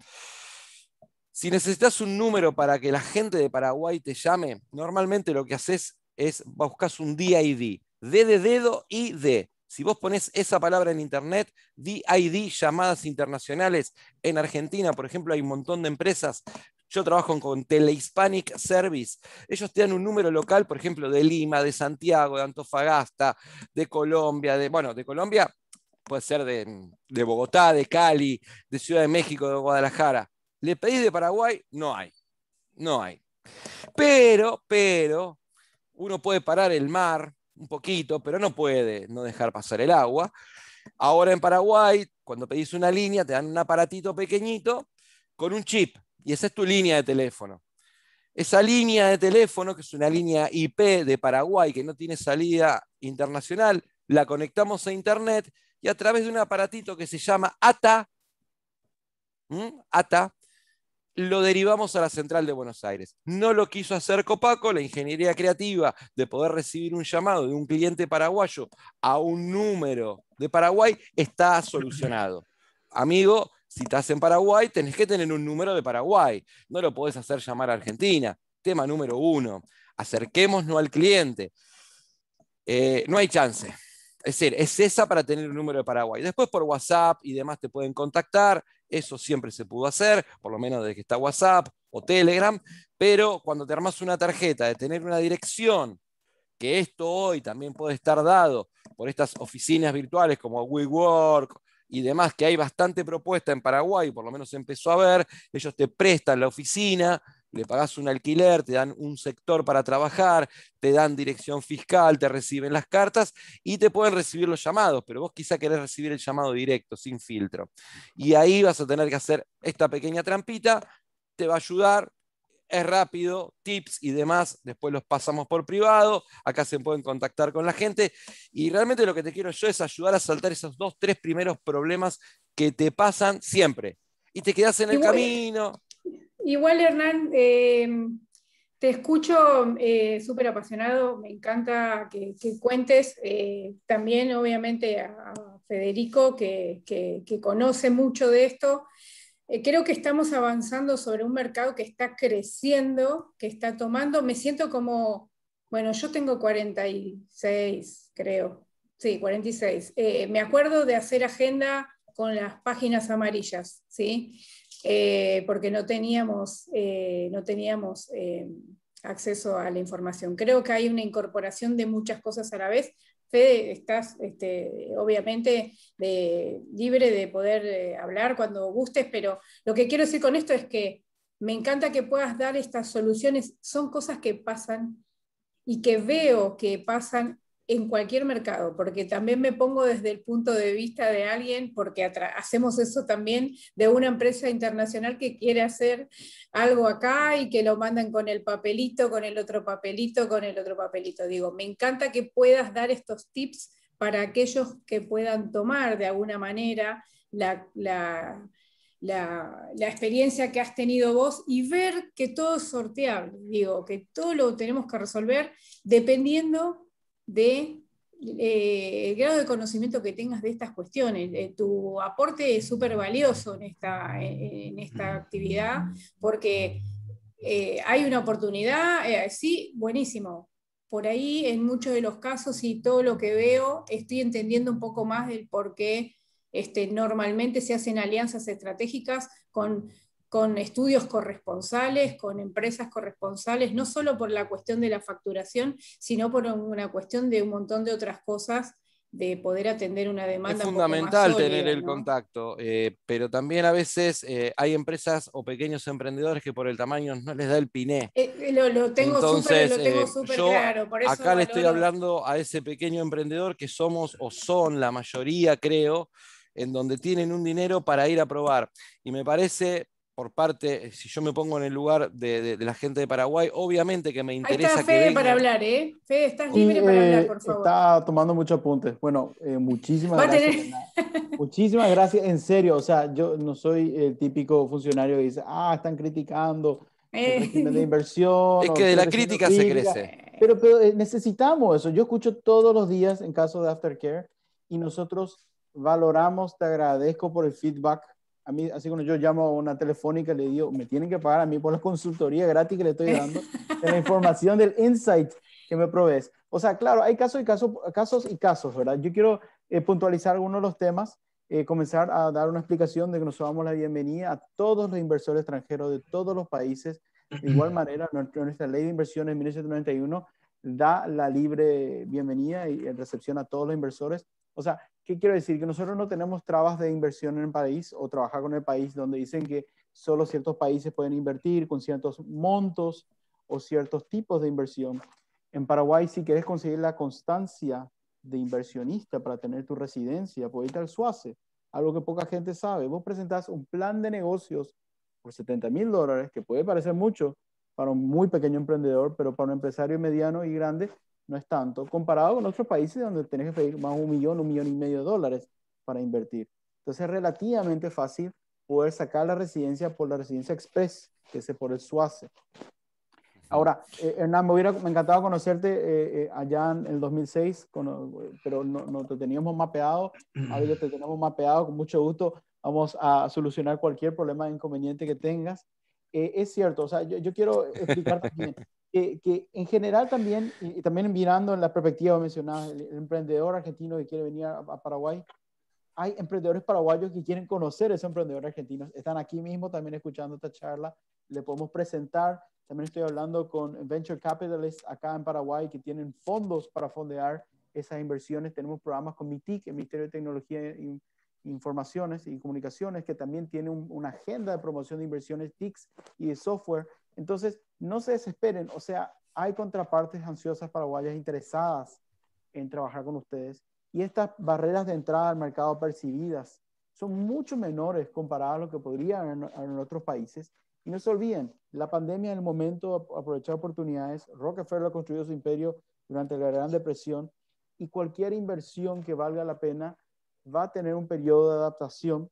Si necesitas un número para que la gente de Paraguay te llame, normalmente lo que haces es buscas un DID, D de dedo y D. Si vos pones esa palabra en internet, DID, llamadas internacionales, en Argentina, por ejemplo, hay un montón de empresas. Yo trabajo con Telehispanic Service. Ellos te dan un número local, por ejemplo, de Lima, de Santiago, de Antofagasta, de Colombia, de, bueno, de Colombia puede ser de Bogotá, de Cali, de Ciudad de México, de Guadalajara le pedís de Paraguay, no hay. No hay. Pero, pero, uno puede parar el mar un poquito, pero no puede no dejar pasar el agua. Ahora en Paraguay, cuando pedís una línea, te dan un aparatito pequeñito con un chip, y esa es tu línea de teléfono. Esa línea de teléfono, que es una línea IP de Paraguay que no tiene salida internacional, la conectamos a Internet y a través de un aparatito que se llama ATA, ATA, lo derivamos a la central de Buenos Aires. No lo quiso hacer Copaco, la ingeniería creativa de poder recibir un llamado de un cliente paraguayo a un número de Paraguay está solucionado. Amigo, si estás en Paraguay, tenés que tener un número de Paraguay. No lo podés hacer llamar a Argentina. Tema número uno. Acerquémonos al cliente. Eh, no hay chance. Es decir, es esa para tener un número de Paraguay. Después por WhatsApp y demás te pueden contactar. Eso siempre se pudo hacer, por lo menos desde que está WhatsApp o Telegram, pero cuando te armas una tarjeta de tener una dirección, que esto hoy también puede estar dado por estas oficinas virtuales como WeWork y demás, que hay bastante propuesta en Paraguay, por lo menos empezó a ver, ellos te prestan la oficina, le pagas un alquiler, te dan un sector para trabajar, te dan dirección fiscal, te reciben las cartas y te pueden recibir los llamados, pero vos quizá querés recibir el llamado directo, sin filtro. Y ahí vas a tener que hacer esta pequeña trampita, te va a ayudar, es rápido, tips y demás, después los pasamos por privado, acá se pueden contactar con la gente y realmente lo que te quiero yo es ayudar a saltar esos dos, tres primeros problemas que te pasan siempre. Y te quedas en el camino igual Hernán, em, te escucho eh, súper apasionado, me encanta que, cuentes eh, también obviamente a, Federico que, conoce mucho de esto. Eh, creo que estamos avanzando sobre un mercado que está creciendo, que está tomando, me siento como, bueno, yo tengo 46, creo, sí, 46. me acuerdo de hacer agenda con las páginas amarillas, ¿sí? Eh, porque no teníamos, eh, no teníamos eh, acceso a la información. Creo que hay una incorporación de muchas cosas a la vez. Fede, estás este, obviamente libre de poder hablar cuando gustes, pero lo que quiero decir con esto es que me encanta que puedas dar estas soluciones. Son cosas que pasan y que veo que pasan en cualquier mercado, porque también me pongo desde el punto de vista de alguien, porque hacemos eso también de una empresa internacional que quiere hacer algo acá y que lo mandan con el papelito, con el otro papelito, con el otro papelito. Digo, me encanta que puedas dar estos tips para aquellos que puedan tomar de alguna manera la, experiencia que has tenido vos y ver que todo es sorteable, digo, que todo lo tenemos que resolver dependiendo de eh, el grado de conocimiento que tengas de estas cuestiones. Eh, tu aporte es súper valioso en esta, eh, en esta mm. actividad porque hay una oportunidad, sí, buenísimo. Por ahí en muchos de los casos y todo lo que veo estoy entendiendo un poco más del por qué este, normalmente se hacen alianzas estratégicas con con estudios corresponsales, con empresas corresponsales, no solo por la cuestión de la facturación, sino por una cuestión de un montón de otras cosas de poder atender una demanda. Es fundamental tener el contacto, eh, pero también a veces eh, hay empresas o pequeños emprendedores que por el tamaño no les da el piné. Eh, lo, tengo súper claro. acá le estoy hablando a ese pequeño emprendedor que somos o son la mayoría, creo, en donde tienen un dinero para ir a probar. Y me parece por parte, eh, si yo me pongo en el lugar de, la gente de Paraguay, obviamente que me interesa. Ahí está Fede que para hablar, ¿eh? Fede, estás libre para hablar, eh, por favor. Está tomando muchos apuntes. Bueno, eh, muchísimas gracias. Muchísimas gracias, en serio. O sea, yo no soy el típico funcionario que dice, ah, están criticando. Eh. De inversión. Es que de la crítica se crece. Pero, pero necesitamos eso. Yo escucho todos los días en caso de aftercare y nosotros valoramos, te agradezco por el feedback a mí, así como yo llamo a una telefónica, le digo, me tienen que pagar a mí por la consultoría gratis que le estoy dando, la información del insight que me provees. O sea, claro, hay casos y casos, casos y casos, ¿verdad? Yo quiero eh, puntualizar algunos de los temas, eh, comenzar a dar una explicación de que nos damos la bienvenida a todos los inversores extranjeros de todos los países. De igual manera, nuestra, nuestra ley de inversiones 1991 da la libre bienvenida y eh, recepción a todos los inversores. O sea, ¿Qué quiero decir? Que nosotros no tenemos trabas de inversión en el país o trabajar con el país donde dicen que solo ciertos países pueden invertir con ciertos montos o ciertos tipos de inversión. En Paraguay, si quieres conseguir la constancia de inversionista para tener tu residencia, puedes ir al SUACE, algo que poca gente sabe. Vos presentás un plan de negocios por 70 mil dólares, que puede parecer mucho para un muy pequeño emprendedor, pero para un empresario mediano y grande no es tanto, comparado con otros países donde tenés que pedir más un millón, un millón y medio de dólares para invertir. Entonces es relativamente fácil poder sacar la residencia por la residencia express, que es por el SUACE. Ahora, eh, Hernán, me, hubiera, encantado conocerte eh, eh, allá en el 2006, pero no, no, te teníamos mapeado, ahora te tenemos mapeado, con mucho gusto vamos a solucionar cualquier problema e inconveniente que tengas. es cierto, o sea, yo, yo quiero explicar que, en general también, y, también mirando en la perspectiva mencionada, el, emprendedor argentino que quiere venir a, Paraguay, hay emprendedores paraguayos que quieren conocer a esos emprendedores argentinos. Están aquí mismo también escuchando esta charla, le podemos presentar. También estoy hablando con Venture Capitalists acá en Paraguay que tienen fondos para fondear esas inversiones. Tenemos programas con MITIC, el Ministerio de Tecnología e Informaciones y Comunicaciones, que también tiene una agenda de promoción de inversiones TICs y de software entonces, no se desesperen, o sea, hay contrapartes ansiosas paraguayas interesadas en trabajar con ustedes y estas barreras de entrada al mercado percibidas son mucho menores comparadas a lo que podrían en, otros países. Y no se olviden, la pandemia en el momento aprovechado oportunidades, Rockefeller ha construido su imperio durante la Gran Depresión y cualquier inversión que valga la pena va a tener un periodo de adaptación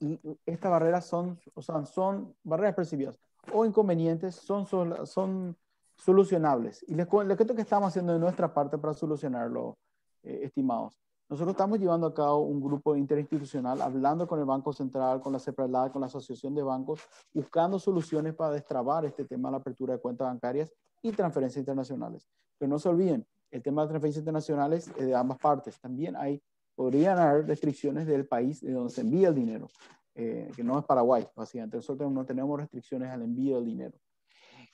y estas barreras son, o sea, son barreras percibidas o inconvenientes son, son solucionables. Y les, cuento que estamos haciendo de nuestra parte para solucionarlo, eh, estimados. Nosotros estamos llevando a cabo un grupo interinstitucional, hablando con el Banco Central, con la CEPRALAD, con la Asociación de Bancos, buscando soluciones para destrabar este tema de la apertura de cuentas bancarias y transferencias internacionales. Pero no se olviden, el tema de transferencias internacionales es de ambas partes. También hay, podrían haber restricciones del país de donde se envía el dinero. Eh, que no es Paraguay, básicamente. Nosotros no tenemos restricciones al envío del dinero.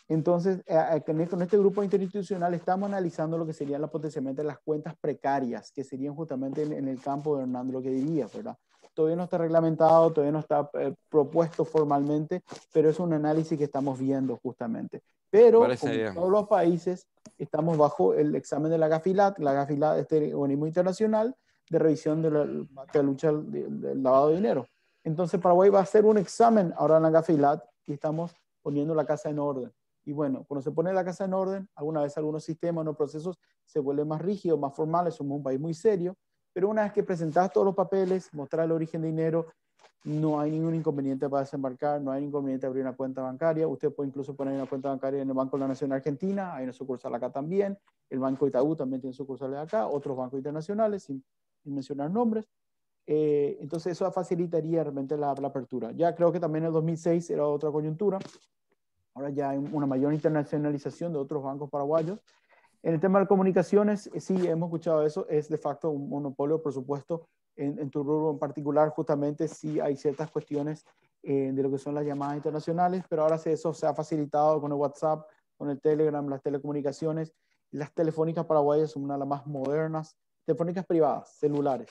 Entonces, eh, eh, con este grupo interinstitucional estamos analizando lo que serían los potencialmente las cuentas precarias, que serían justamente en, el campo de Hernando lo que diría, ¿verdad? Todavía no está reglamentado, todavía no está propuesto formalmente, pero es un análisis que estamos viendo justamente. Pero en todos los países estamos bajo el examen de la GAFILAT, la GAFILAT es este organismo internacional de revisión de la, lucha del lavado de dinero. Entonces Paraguay va a hacer un examen ahora en la Gafilat y estamos poniendo la casa en orden. Y bueno, cuando se pone la casa en orden, alguna vez algunos sistemas, unos procesos se vuelven más rígidos, más formales, somos un país muy serio, pero una vez que presentás todos los papeles, mostrar el origen de dinero, no hay ningún inconveniente para desembarcar, no hay inconveniente abrir una cuenta bancaria, usted puede incluso poner una cuenta bancaria en el Banco de la Nación Argentina, hay una sucursal acá también, el Banco Itaú también tiene sucursales acá, otros bancos internacionales, sin mencionar nombres. Eh, entonces eso facilitaría realmente la, apertura. Ya creo que también en el 2006 era otra coyuntura. Ahora ya hay una mayor internacionalización de otros bancos paraguayos. En el tema de comunicaciones, eh, sí, hemos escuchado eso. Es de facto un monopolio, por supuesto. En, en tu rubro en particular, justamente, sí hay ciertas cuestiones eh, de lo que son las llamadas internacionales, pero ahora eso se ha facilitado con el WhatsApp, con el Telegram, las telecomunicaciones. Las telefónicas paraguayas son una de las más modernas, telefónicas privadas, celulares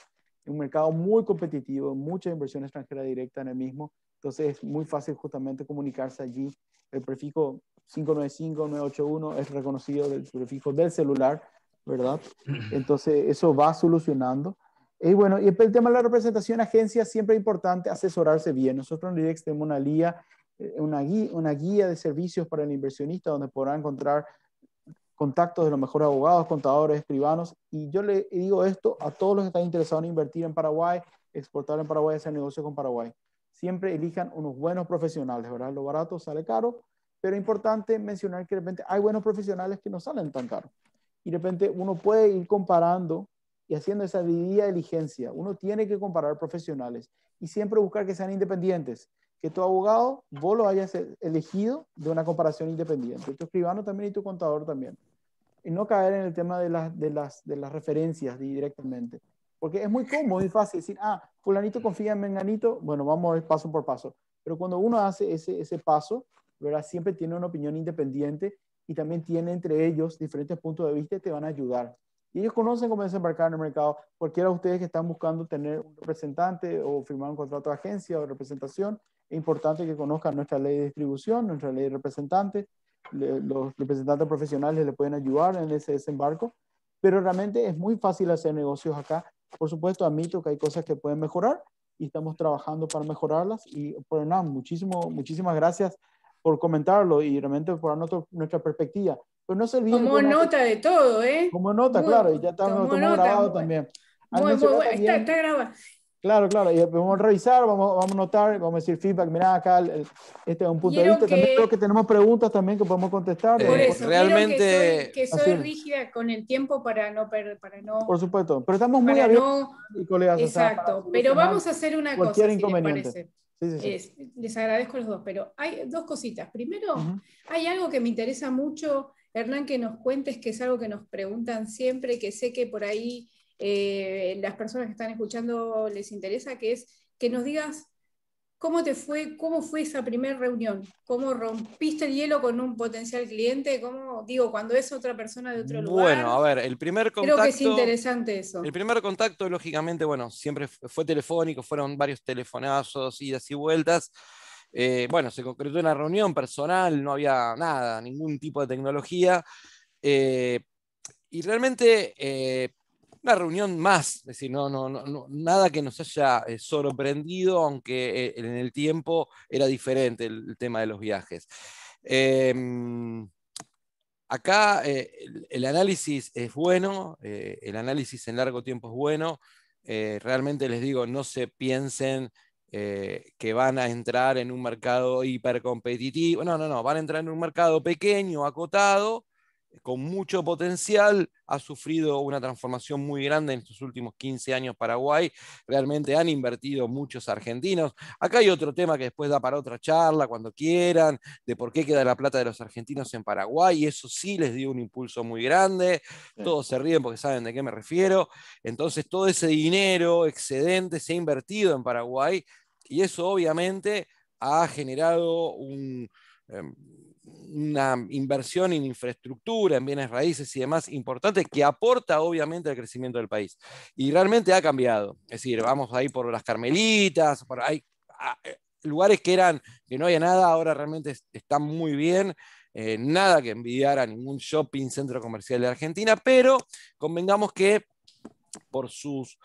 un mercado muy competitivo, mucha inversión extranjera directa en el mismo, entonces es muy fácil justamente comunicarse allí. El prefijo 595, es reconocido del prefijo del celular, ¿verdad? Entonces eso va solucionando. Y bueno, y el tema de la representación agencia siempre es importante asesorarse bien. Nosotros en Lidex tenemos una guía, eh, una guía, una guía de servicios para el inversionista donde podrá encontrar contactos de los mejores abogados, contadores, escribanos. Y yo le digo esto a todos los que están interesados en invertir en Paraguay, exportar en Paraguay, hacer negocio con Paraguay. Siempre elijan unos buenos profesionales, ¿verdad? Lo barato sale caro, pero es importante mencionar que de repente hay buenos profesionales que no salen tan caros. Y de repente uno puede ir comparando y haciendo esa dividida diligencia. Uno tiene que comparar profesionales y siempre buscar que sean independientes. Que tu abogado, vos lo hayas e-, elegido de una comparación independiente. Tu escribano también y tu contador también y no caer en el tema de las, de las, de las referencias directamente. Porque es muy cómodo y fácil decir, ah, fulanito confía en menganito, bueno, vamos a paso por paso. Pero cuando uno hace ese, ese paso, ¿verdad? siempre tiene una opinión independiente y también tiene entre ellos diferentes puntos de vista que te van a ayudar. Y ellos conocen cómo desembarcar en el mercado. Cualquiera de ustedes que están buscando tener un representante o firmar un contrato de agencia o representación, es importante que conozcan nuestra ley de distribución, nuestra ley de representante, los representantes profesionales le pueden ayudar en ese desembarco, pero realmente es muy fácil hacer negocios acá. Por supuesto, admito que hay cosas que pueden mejorar y estamos trabajando para mejorarlas. Y por nada, muchísimo, muchísimas gracias por comentarlo y realmente por nuestra perspectiva. Pero pues no Como nota de todo, ¿eh? Como nota, claro, y ya está grabado también. está grabado. Claro, claro, y vamos a revisar, vamos, a notar, vamos a decir feedback, mirá acá, este es un punto de vista, creo que tenemos preguntas también que podemos contestar. Eh, por eso, realmente... que soy, rígida con el tiempo para no perder, para no... Por supuesto, pero estamos muy abiertos, Exacto, pero vamos a hacer una cosa, si les parece. les agradezco a los dos, pero hay dos cositas. Primero, hay algo que me interesa mucho, Hernán, que nos cuentes, que es algo que nos preguntan siempre, que sé que por ahí eh, las personas que están escuchando les interesa, que es que nos digas cómo te fue, cómo fue esa primera reunión, cómo rompiste el hielo con un potencial cliente, cómo digo, cuando es otra persona de otro lugar. Bueno, a ver, el primer contacto. Creo que es interesante eso. El primer contacto, lógicamente, bueno, siempre fue telefónico, fueron varios telefonazos, idas y vueltas. Eh, bueno, se concretó una reunión personal, no había nada, ningún tipo de tecnología. Eh, y realmente una reunión más, es decir, no, no, no, nada que nos haya eh, sorprendido, aunque eh, en el tiempo era diferente el, tema de los viajes. Em, acá eh, el, análisis es bueno, el análisis en largo tiempo es bueno, realmente les digo, no se piensen... que van a entrar en un mercado hipercompetitivo. No, no, no, van a entrar en un mercado pequeño, acotado, con mucho potencial, ha sufrido una transformación muy grande en estos últimos 15 años Paraguay, realmente han invertido muchos argentinos. Acá hay otro tema que después da para otra charla, cuando quieran, de por qué queda la plata de los argentinos en Paraguay, y eso sí les dio un impulso muy grande, todos se ríen porque saben de qué me refiero, entonces todo ese dinero excedente se ha invertido en Paraguay y eso obviamente ha generado un em, una inversión en infraestructura, en bienes raíces y demás importante que aporta obviamente al crecimiento del país. Y realmente ha cambiado. Es decir, vamos ahí por las Carmelitas, hay eh, lugares que eran, que no había nada, ahora realmente están muy bien. Eh, nada que envidiar a ningún shopping centro comercial de Argentina, pero convengamos que por sus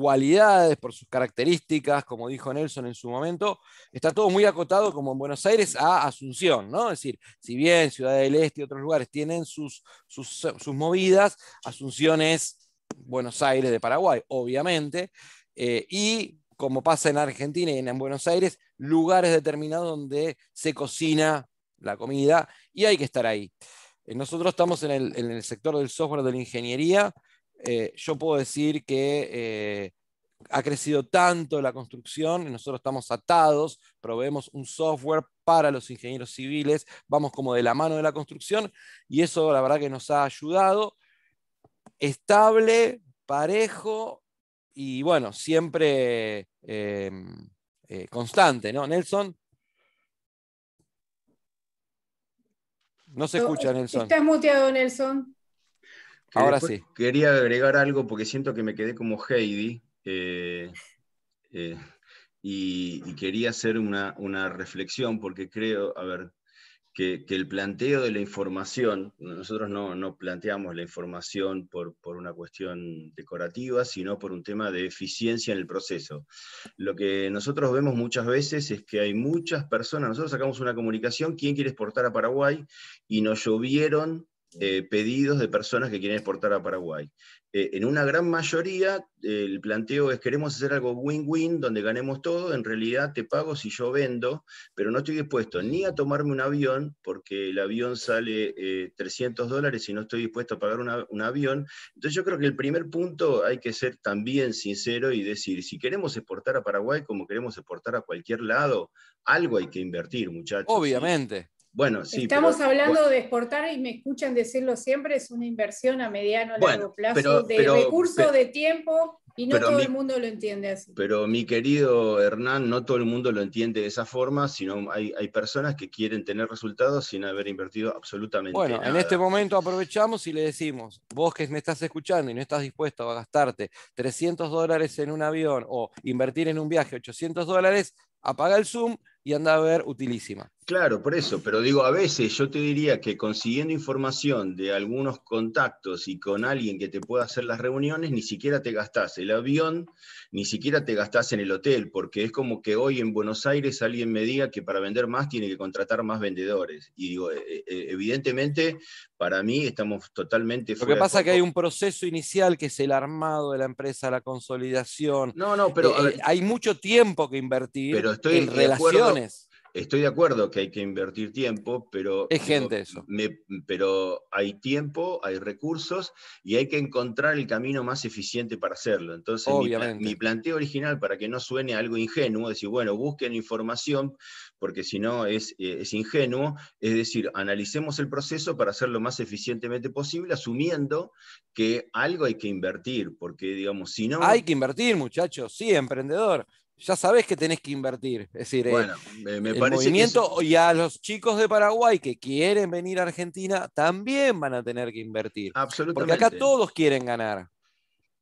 cualidades, por sus características, como dijo Nelson en su momento, está todo muy acotado como en Buenos Aires a Asunción, ¿no? Es decir, si bien Ciudad del Este y otros lugares tienen sus, sus, movidas, Asunción es Buenos Aires de Paraguay, obviamente, eh, y como pasa en Argentina y en Buenos Aires, lugares determinados donde se cocina la comida y hay que estar ahí. Eh, nosotros estamos en el sector del software de la ingeniería, eh, yo puedo decir que eh, ha crecido tanto la construcción, nosotros estamos atados, proveemos un software para los ingenieros civiles, vamos como de la mano de la construcción y eso la verdad que nos ha ayudado. Estable, parejo y bueno, siempre eh, constante, ¿no? Nelson. No se escucha, Nelson. Estás muteado, Nelson. Ahora sí. Quería agregar algo porque siento que me quedé como Heidi eh, eh, y, quería hacer una, reflexión porque creo, a ver, que, el planteo de la información, nosotros no, planteamos la información por, por, una cuestión decorativa, sino por un tema de eficiencia en el proceso. Lo que nosotros vemos muchas veces es que hay muchas personas, nosotros sacamos una comunicación, ¿quién quiere exportar a Paraguay? Y nos llovieron eh, pedidos de personas que quieren exportar a Paraguay. Eh, en una gran mayoría, el planteo es queremos hacer algo win-win, donde ganemos todo, en realidad te pago si yo vendo, pero no estoy dispuesto ni a tomarme un avión, porque el avión sale 300 eh, dólares y no estoy dispuesto a pagar un avión. Entonces yo creo que el primer punto hay que ser también sincero y decir, si queremos exportar a Paraguay como queremos exportar a cualquier lado, algo hay que invertir, muchachos. Obviamente. Estamos hablando de exportar y me escuchan decirlo siempre, es una inversión a mediano a largo plazo de recurso de tiempo y no todo el mundo lo entiende así. Pero mi querido Hernán, no todo el mundo lo entiende de esa forma, sino hay, hay personas que quieren tener resultados sin haber invertido absolutamente nada. Bueno, en este momento aprovechamos y le decimos, vos que me estás escuchando y no estás dispuesto a gastarte 300 dólares en un avión o invertir en un viaje 800 dólares, apaga el Zoom y anda a ver Utilísima. Claro, por eso, pero digo, a veces yo te diría que consiguiendo información de algunos contactos y con alguien que te pueda hacer las reuniones, ni siquiera te gastás el avión, ni siquiera te gastás en el hotel, porque es como que hoy en Buenos Aires alguien me diga que para vender más tiene que contratar más vendedores. Y digo, eh, eh, eh, evidentemente, para mí estamos totalmente... Fuera Lo que pasa es que hay un proceso inicial que es el armado de la empresa, la consolidación. No, no, pero... hay mucho tiempo que invertir en relaciones. Estoy de acuerdo que hay que invertir tiempo, pero... Es gente eso. pero hay tiempo, hay recursos y hay que encontrar el camino más eficiente para hacerlo. Entonces, mi, planteo original, para que no suene algo ingenuo, es decir, bueno, busquen información, porque si no es, eh, es ingenuo, es decir, analicemos el proceso para hacerlo más eficientemente posible, asumiendo que algo hay que invertir, porque digamos, si no... Hay que invertir, muchachos, sí, emprendedor ya sabes que tenés que invertir. Es decir, eh, el movimiento y a los chicos de Paraguay que quieren venir a Argentina también van a tener que invertir. Absolutamente. Porque acá todos quieren ganar.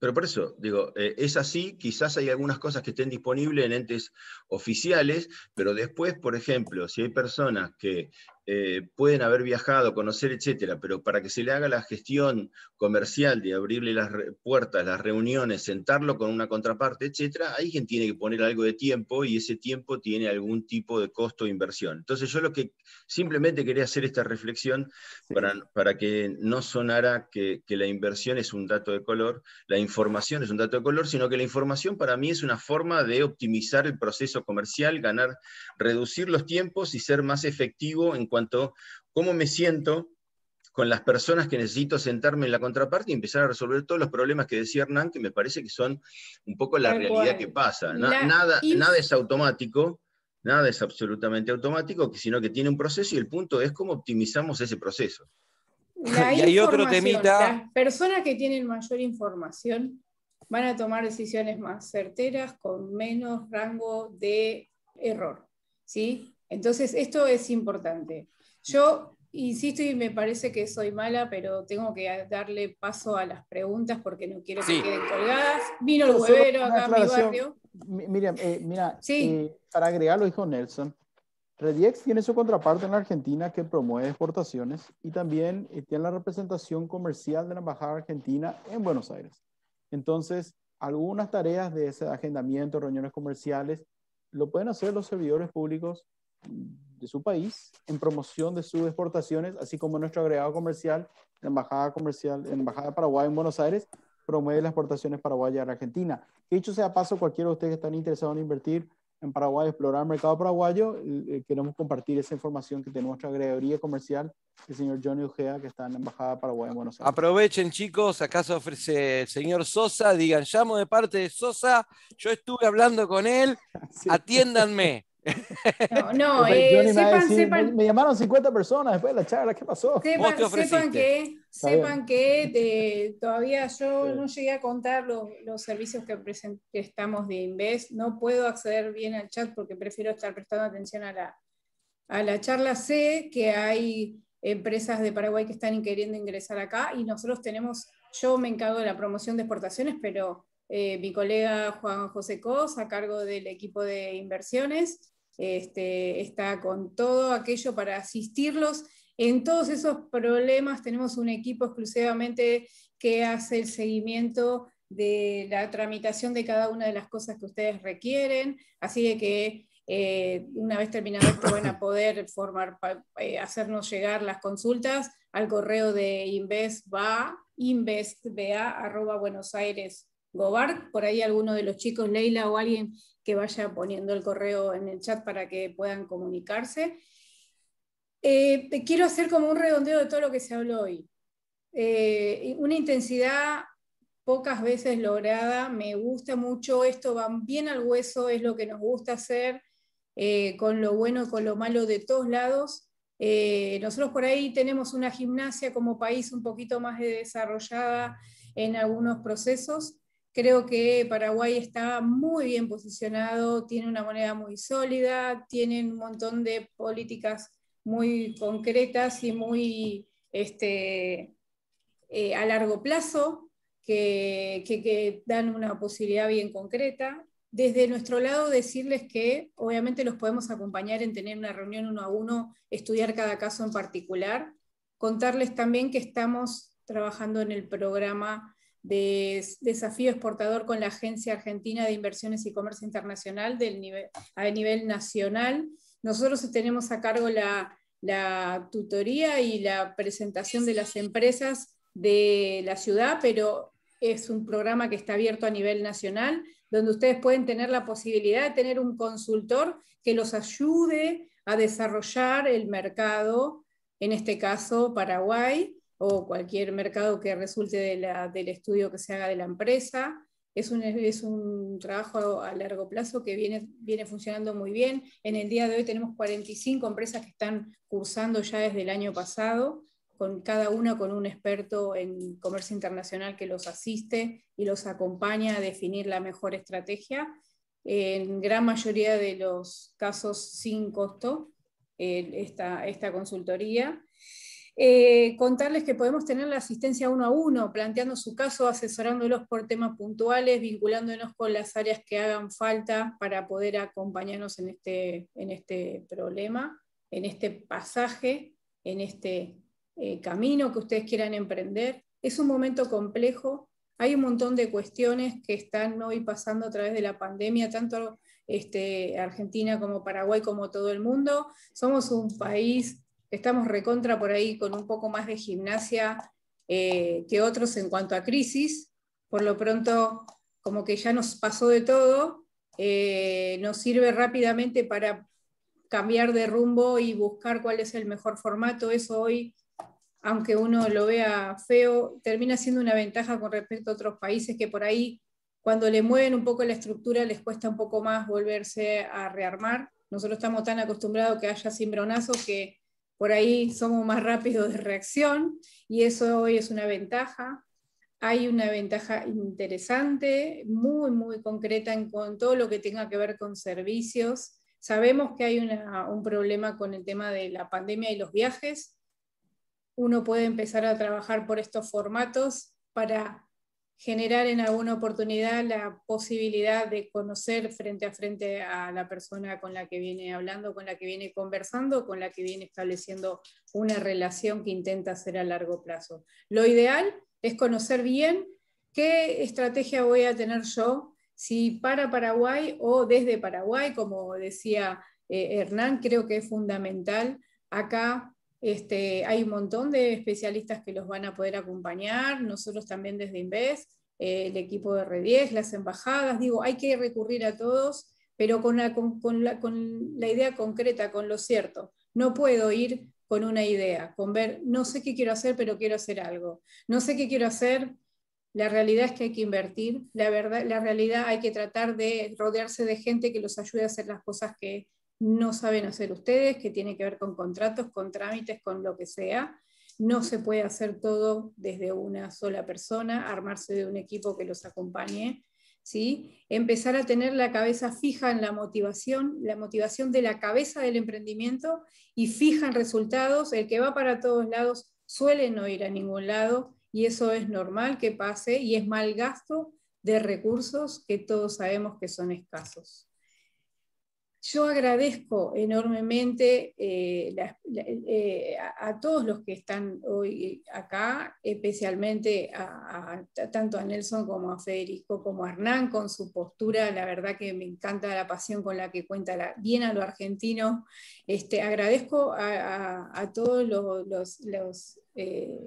Pero por eso, digo, eh, es así, quizás hay algunas cosas que estén disponibles en entes oficiales, pero después, por ejemplo, si hay personas que eh, pueden haber viajado, conocer, etcétera, pero para que se le haga la gestión comercial de abrirle las puertas, las reuniones, sentarlo con una contraparte, etcétera, alguien tiene que poner algo de tiempo y ese tiempo tiene algún tipo de costo de inversión. Entonces, yo lo que simplemente quería hacer esta reflexión para, que no sonara que, que la inversión es un dato de color, la información es un dato de color, sino que la información para mí es una forma de optimizar el proceso comercial, ganar, reducir los tiempos y ser más efectivo en cuanto cuanto cómo me siento con las personas que necesito sentarme en la contraparte y empezar a resolver todos los problemas que decía Hernán, que me parece que son un poco la realidad que pasa. nada, nada es automático, nada es absolutamente automático, sino que tiene un proceso y el punto es cómo optimizamos ese proceso. y hay otro temita. Las personas que tienen mayor información van a tomar decisiones más certeras con menos rango de error. ¿sí? Entonces, esto es importante. Yo insisto y me parece que soy mala, pero tengo que darle paso a las preguntas porque no quiero que queden colgadas. Vino el huevero acá mi barrio. mira, eh, eh, para agregarlo, lo dijo Nelson, Rediex tiene su contraparte en Argentina que promueve exportaciones y también eh, tiene la representación comercial de la Embajada Argentina en Buenos Aires. Entonces, algunas tareas de ese agendamiento, reuniones comerciales, lo pueden hacer los servidores públicos de su país en promoción de sus exportaciones, así como nuestro agregado comercial, la Embajada, comercial, Embajada Paraguay en Buenos Aires, promueve las exportaciones paraguayas a la Argentina. Que dicho sea paso, cualquiera de ustedes que están interesados en invertir en Paraguay, explorar el mercado paraguayo, eh, eh, queremos compartir esa información que tiene nuestra agregaduría comercial, el señor Johnny Ojea, que está en la Embajada Paraguay en Buenos Aires. Aprovechen, chicos, acaso ofrece el señor Sosa, digan, llamo de parte de Sosa, yo estuve hablando con él, atiéndanme. No, eh, sepan, Me, llamaron 50 personas después de la charla, ¿qué pasó? Sepan, que, sepan que todavía yo no llegué a contar los, servicios que estamos de Inves, No puedo acceder bien al chat porque prefiero estar prestando atención a la, a la charla. Sé que hay empresas de Paraguay que están queriendo ingresar acá y nosotros tenemos, yo me encargo de la promoción de exportaciones, pero eh, mi colega Juan José Cos, a cargo del equipo de inversiones, este, está con todo aquello para asistirlos. En todos esos problemas tenemos un equipo exclusivamente que hace el seguimiento de la tramitación de cada una de las cosas que ustedes requieren, así que eh, una vez terminado esto van a poder formar, eh, hacernos llegar las consultas al correo de investba, arroba buenos aires por ahí alguno de los chicos, Leila o alguien que vaya poniendo el correo en el chat para que puedan comunicarse. Eh, quiero hacer como un redondeo de todo lo que se habló hoy. Eh, una intensidad pocas veces lograda, me gusta mucho esto, va bien al hueso, es lo que nos gusta hacer, eh, con lo bueno y con lo malo de todos lados. nosotros por ahí tenemos una gimnasia como país un poquito más desarrollada en algunos procesos, Creo que Paraguay está muy bien posicionado, tiene una moneda muy sólida, tiene un montón de políticas muy concretas y muy este, eh, a largo plazo que dan una posibilidad bien concreta. Desde nuestro lado decirles que obviamente los podemos acompañar en tener una reunión uno a uno, estudiar cada caso en particular. Contarles también que estamos trabajando en el programa de desafío exportador con la Agencia Argentina de Inversiones y Comercio Internacional del nivel, a nivel nacional. Nosotros tenemos a cargo la tutoría y la presentación de las empresas de la ciudad, pero es un programa que está abierto a nivel nacional, donde ustedes pueden tener la posibilidad de tener un consultor que los ayude a desarrollar el mercado, en este caso Paraguay, o cualquier mercado que resulte del estudio que se haga de la empresa. Es un, es un trabajo a largo plazo que viene, viene funcionando muy bien. En el día de hoy tenemos 45 empresas que están cursando ya desde el año pasado, con cada una con un experto en comercio internacional que los asiste y los acompaña a definir la mejor estrategia. En gran mayoría de los casos sin costo, eh, esta, esta consultoría. Eh, contarles que podemos tener la asistencia uno a uno, planteando su caso, asesorándolos por temas puntuales, vinculándonos con las áreas que hagan falta para poder acompañarnos en este, en este problema, en este pasaje, en este eh, camino que ustedes quieran emprender. Es un momento complejo, hay un montón de cuestiones que están hoy pasando a través de la pandemia, tanto este, Argentina como Paraguay como todo el mundo. Somos un país estamos recontra por ahí con un poco más de gimnasia eh, que otros en cuanto a crisis. Por lo pronto, como que ya nos pasó de todo, eh, nos sirve rápidamente para cambiar de rumbo y buscar cuál es el mejor formato. Eso hoy, aunque uno lo vea feo, termina siendo una ventaja con respecto a otros países que por ahí, cuando le mueven un poco la estructura, les cuesta un poco más volverse a rearmar. Nosotros estamos tan acostumbrados que haya cimbronazos que por ahí somos más rápidos de reacción y eso hoy es una ventaja. Hay una ventaja interesante, muy, muy concreta en, con todo lo que tenga que ver con servicios. Sabemos que hay un problema con el tema de la pandemia y los viajes. Uno puede empezar a trabajar por estos formatos para generar en alguna oportunidad la posibilidad de conocer frente a frente a la persona con la que viene hablando, con la que viene conversando, con la que viene estableciendo una relación que intenta hacer a largo plazo. Lo ideal es conocer bien qué estrategia voy a tener yo, si para Paraguay o desde Paraguay, como decía eh, Hernán, creo que es fundamental acá este, hay un montón de especialistas que los van a poder acompañar, nosotros también desde Inves, eh, el equipo de R10, las embajadas, digo, hay que recurrir a todos, pero con la, con la, idea concreta, con lo cierto. No puedo ir con una idea, con ver, no sé qué quiero hacer, pero quiero hacer algo. No sé qué quiero hacer. La realidad es que hay que invertir, la, verdad, la realidad hay que tratar de rodearse de gente que los ayude a hacer las cosas que, no saben hacer ustedes, que tiene que ver con contratos, con trámites, con lo que sea. No se puede hacer todo desde una sola persona, armarse de un equipo que los acompañe. ¿sí? Empezar a tener la cabeza fija en la motivación, la motivación de la cabeza del emprendimiento y fija en resultados. El que va para todos lados suele no ir a ningún lado y eso es normal que pase y es mal gasto de recursos que todos sabemos que son escasos. Yo agradezco enormemente eh, eh, a, todos los que están hoy acá, especialmente tanto a Nelson como a Federico, como a Hernán, con su postura. La verdad que me encanta la pasión con la que cuenta bien a lo argentino. Este, agradezco a, todos los, eh,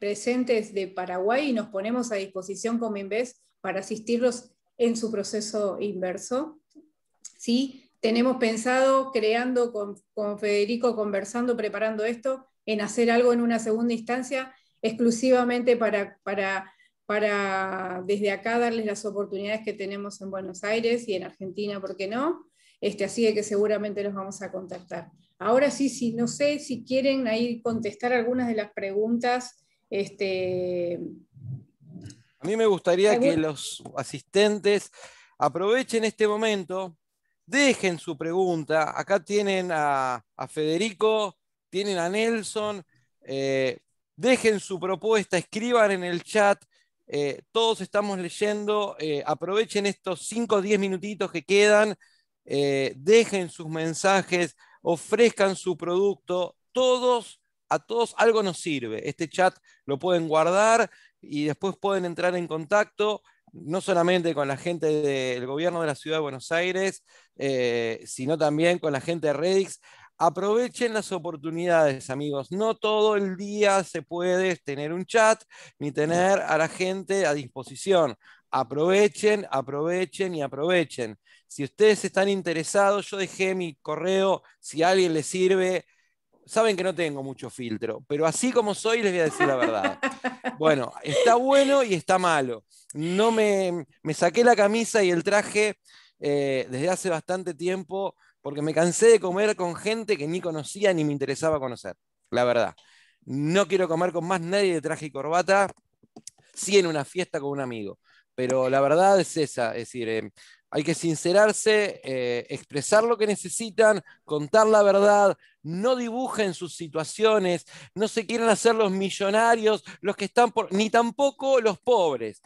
presentes de Paraguay y nos ponemos a disposición como Inves para asistirlos en su proceso inverso. ¿sí? tenemos pensado, creando con, Federico, conversando, preparando esto, en hacer algo en una segunda instancia exclusivamente para, para, para desde acá darles las oportunidades que tenemos en Buenos Aires y en Argentina, ¿por qué no? Este, así que seguramente los vamos a contactar. Ahora sí, sí, no sé si quieren ahí contestar algunas de las preguntas. Este... A mí me gustaría que los asistentes aprovechen este momento Dejen su pregunta. Acá tienen a, Federico, tienen a Nelson. Eh, dejen su propuesta, escriban en el chat. Eh, todos estamos leyendo. Eh, aprovechen estos 5 o 10 minutitos que quedan. dejen sus mensajes, ofrezcan su producto. Todos, a todos algo nos sirve. Este chat lo pueden guardar y después pueden entrar en contacto no solamente con la gente del gobierno de la ciudad de Buenos Aires, eh, sino también con la gente de Redix. Aprovechen las oportunidades, amigos. No todo el día se puede tener un chat ni tener a la gente a disposición. Aprovechen, aprovechen y aprovechen. Si ustedes están interesados, yo dejé mi correo, si a alguien le sirve, saben que no tengo mucho filtro, pero así como soy les voy a decir la verdad. Bueno, está bueno y está malo. No me, saqué la camisa y el traje eh, desde hace bastante tiempo porque me cansé de comer con gente que ni conocía ni me interesaba conocer, la verdad. No quiero comer con más nadie de traje y corbata, sí en una fiesta con un amigo. Pero la verdad es esa, es decir, eh, hay que sincerarse, eh, expresar lo que necesitan, contar la verdad, no dibujen sus situaciones, no se quieran hacer los millonarios, los que están por, ni tampoco los pobres.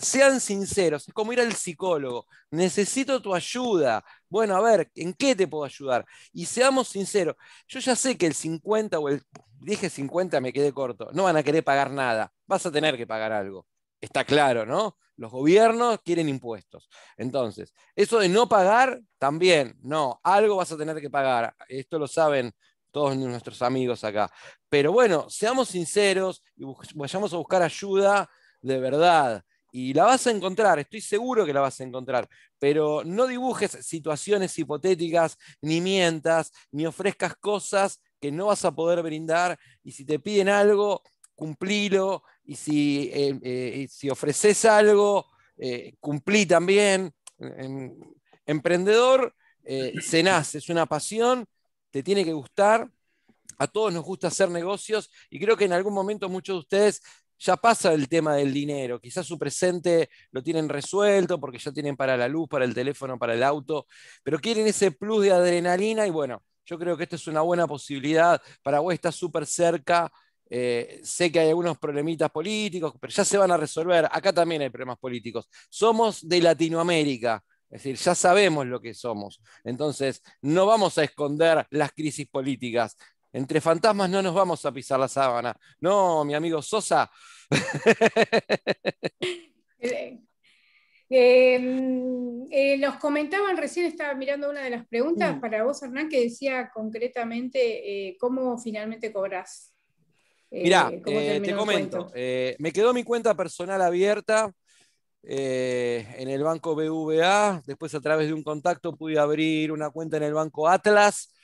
Sean sinceros, es como ir al psicólogo, necesito tu ayuda. Bueno, a ver, ¿en qué te puedo ayudar? Y seamos sinceros, yo ya sé que el 50 o el dije 50 me quedé corto, no van a querer pagar nada, vas a tener que pagar algo está claro, ¿no? Los gobiernos quieren impuestos. Entonces, eso de no pagar, también, no, algo vas a tener que pagar. Esto lo saben todos nuestros amigos acá. Pero bueno, seamos sinceros y vayamos a buscar ayuda de verdad. Y la vas a encontrar, estoy seguro que la vas a encontrar, pero no dibujes situaciones hipotéticas, ni mientas, ni ofrezcas cosas que no vas a poder brindar. Y si te piden algo, cumplilo eh, eh, y si, ofreces algo, eh, cumplí también. Em, emprendedor se nace, es una pasión, te tiene que gustar. A todos nos gusta hacer negocios y creo que en algún momento muchos de ustedes ya pasa el tema del dinero. Quizás su presente lo tienen resuelto porque ya tienen para la luz, para el teléfono, para el auto, pero quieren ese plus de adrenalina y bueno, yo creo que esta es una buena posibilidad. para Paraguay está súper cerca eh, sé que hay algunos problemitas políticos, pero ya se van a resolver. Acá también hay problemas políticos. Somos de Latinoamérica. Es decir, ya sabemos lo que somos. Entonces, no vamos a esconder las crisis políticas. Entre fantasmas no nos vamos a pisar la sábana. No, mi amigo Sosa. Eh, em, eh, nos comentaban recién, estaba mirando una de las preguntas para vos, Hernán, que decía concretamente cómo finalmente cobras Mirá, eh, eh, te comento, eh, me quedó mi cuenta personal abierta en el banco BVA, después a través de un contacto pude abrir una cuenta en el banco Atlas,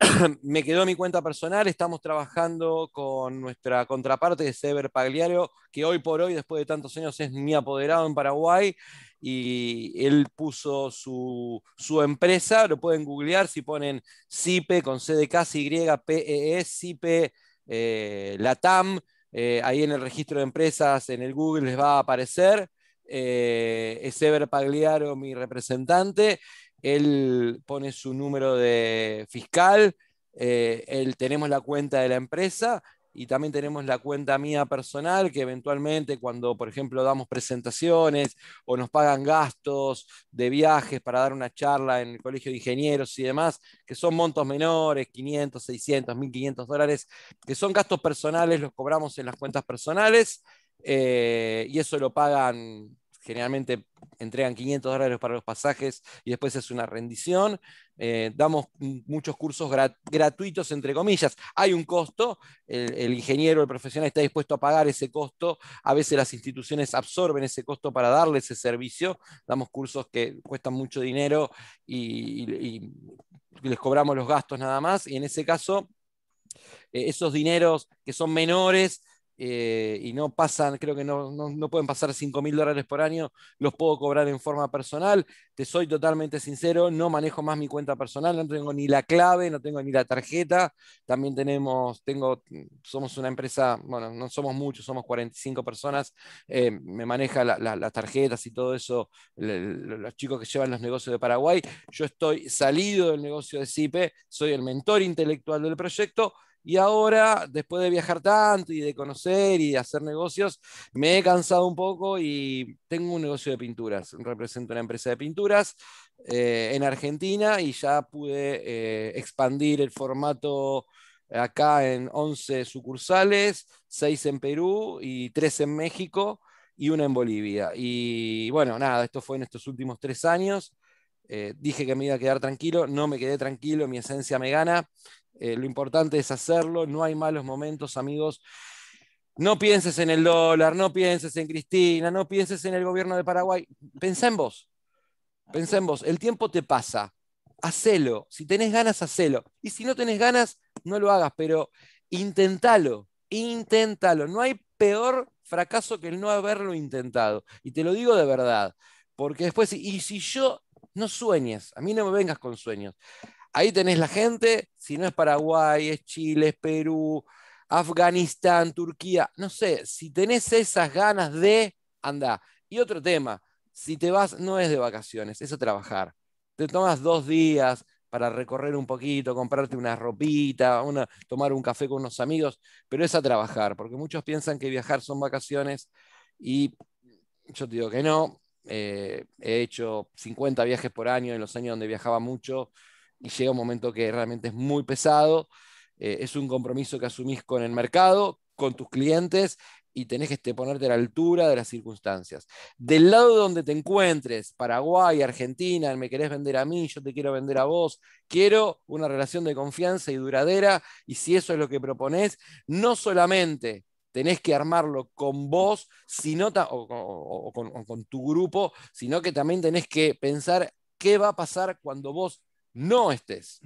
me quedó mi cuenta personal, estamos trabajando con nuestra contraparte de Sever Pagliaro, que hoy por hoy, después de tantos años, es mi apoderado en Paraguay, y él puso su, empresa, lo pueden googlear si ponen CIPE con C de Y, P, CIPE e, e, eh, la TAM, eh, ahí en el registro de empresas, en el Google les va a aparecer. Eh, es Ever Pagliaro, mi representante. Él pone su número de fiscal. él, tenemos la cuenta de la empresa y también tenemos la cuenta mía personal, que eventualmente cuando, por ejemplo, damos presentaciones o nos pagan gastos de viajes para dar una charla en el Colegio de Ingenieros y demás, que son montos menores, 500, 600, 1500 dólares, que son gastos personales, los cobramos en las cuentas personales eh, y eso lo pagan generalmente entregan 500 dólares para los pasajes y después es una rendición. Eh, damos muchos cursos gratuitos, entre comillas. Hay un costo, el, ingeniero, el profesional está dispuesto a pagar ese costo. A veces las instituciones absorben ese costo para darle ese servicio. Damos cursos que cuestan mucho dinero y, les cobramos los gastos nada más. Y en ese caso, eh, esos dineros que son menores eh, y no pasan, creo que no, pueden pasar 5 mil dólares por año, los puedo cobrar en forma personal. Te soy totalmente sincero, no manejo más mi cuenta personal, no tengo ni la clave, no tengo ni la tarjeta. También tenemos, tengo, somos una empresa, bueno, no somos muchos, somos 45 personas, eh, me maneja las tarjetas y todo eso, los chicos que llevan los negocios de Paraguay. Yo estoy salido del negocio de CIPE, soy el mentor intelectual del proyecto y ahora, después de viajar tanto y de conocer y de hacer negocios, me he cansado un poco y tengo un negocio de pinturas. Represento una empresa de pinturas eh, en Argentina y ya pude eh, expandir el formato acá en 11 sucursales, 6 en Perú y 3 en México y una en Bolivia. Y bueno, nada, esto fue en estos últimos tres años eh, dije que me iba a quedar tranquilo, no me quedé tranquilo, mi esencia me gana. Eh, lo importante es hacerlo, no hay malos momentos, amigos. No pienses en el dólar, no pienses en Cristina, no pienses en el gobierno de Paraguay. Pensá en vos. Pensá en vos. El tiempo te pasa. Hacelo. Si tenés ganas, hacelo. Y si no tenés ganas, no lo hagas, pero intentalo. Inténtalo. No hay peor fracaso que el no haberlo intentado. Y te lo digo de verdad. Porque después, y si yo no sueñes, a mí no me vengas con sueños. Ahí tenés la gente, si no es Paraguay, es Chile, es Perú, Afganistán, Turquía, no sé, si tenés esas ganas de, anda. Y otro tema, si te vas, no es de vacaciones, es a trabajar. Te tomas dos días para recorrer un poquito, comprarte una ropita, tomar un café con unos amigos, pero es a trabajar, porque muchos piensan que viajar son vacaciones y yo te digo que no, eh, he hecho 50 viajes por año en los años donde viajaba mucho y llega un momento que realmente es muy pesado. Eh, es un compromiso que asumís con el mercado, con tus clientes y tenés que este, ponerte a la altura de las circunstancias. Del lado donde te encuentres, Paraguay, Argentina, me querés vender a mí, yo te quiero vender a vos, quiero una relación de confianza y duradera, y si eso es lo que propones, no solamente tenés que armarlo con vos, o con tu grupo, sino que también tenés que pensar qué va a pasar cuando vos no estés.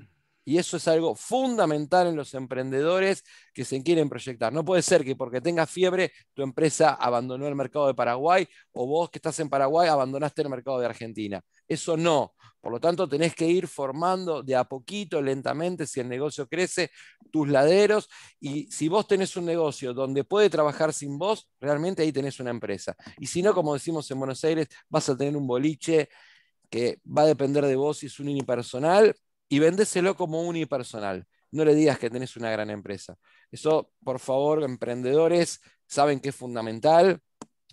Y eso es algo fundamental en los emprendedores que se quieren proyectar. No puede ser que porque tengas fiebre tu empresa abandonó el mercado de Paraguay o vos que estás en Paraguay abandonaste el mercado de Argentina. Eso no. Por lo tanto, tenés que ir formando de a poquito, lentamente, si el negocio crece, tus laderos. Y si vos tenés un negocio donde puede trabajar sin vos, realmente ahí tenés una empresa. Y si no, como decimos en Buenos Aires, vas a tener un boliche que va a depender de vos y es un unipersonal y véndeselo como unipersonal. No le digas que tenés una gran empresa. Eso, por favor, emprendedores, saben que es fundamental.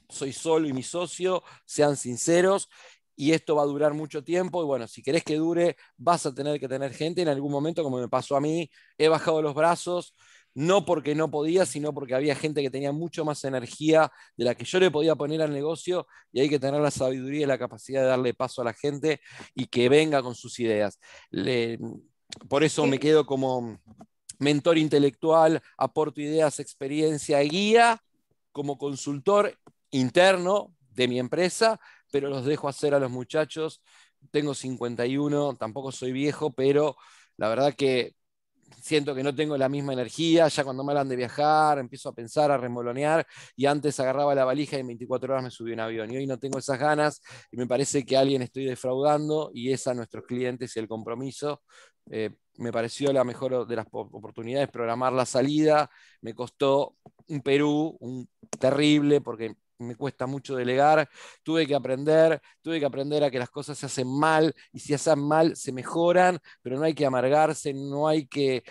Soy solo y mi socio, sean sinceros. Y esto va a durar mucho tiempo. Y bueno, si querés que dure, vas a tener que tener gente. En algún momento, como me pasó a mí, he bajado los brazos no porque no podía, sino porque había gente que tenía mucho más energía de la que yo le podía poner al negocio y hay que tener la sabiduría y la capacidad de darle paso a la gente y que venga con sus ideas. por eso me eh, quedo como mentor intelectual, aporto ideas, experiencia, guía, como consultor interno de mi empresa, pero los dejo hacer a los muchachos. Tengo 51, tampoco soy viejo, pero la verdad que siento que no tengo la misma energía, ya cuando me hablan de viajar, empiezo a pensar, a remolonear, y antes agarraba la valija y en 24 horas me subí un avión, y hoy no tengo esas ganas, y me parece que alguien estoy defraudando, y es a nuestros clientes y el compromiso. Eh, me pareció la mejor de las oportunidades programar la salida, me costó un Perú, un terrible, porque me cuesta mucho delegar, tuve que aprender, tuve que aprender a que las cosas se hacen mal y si se hacen mal se mejoran, pero no hay que amargarse, no hay que,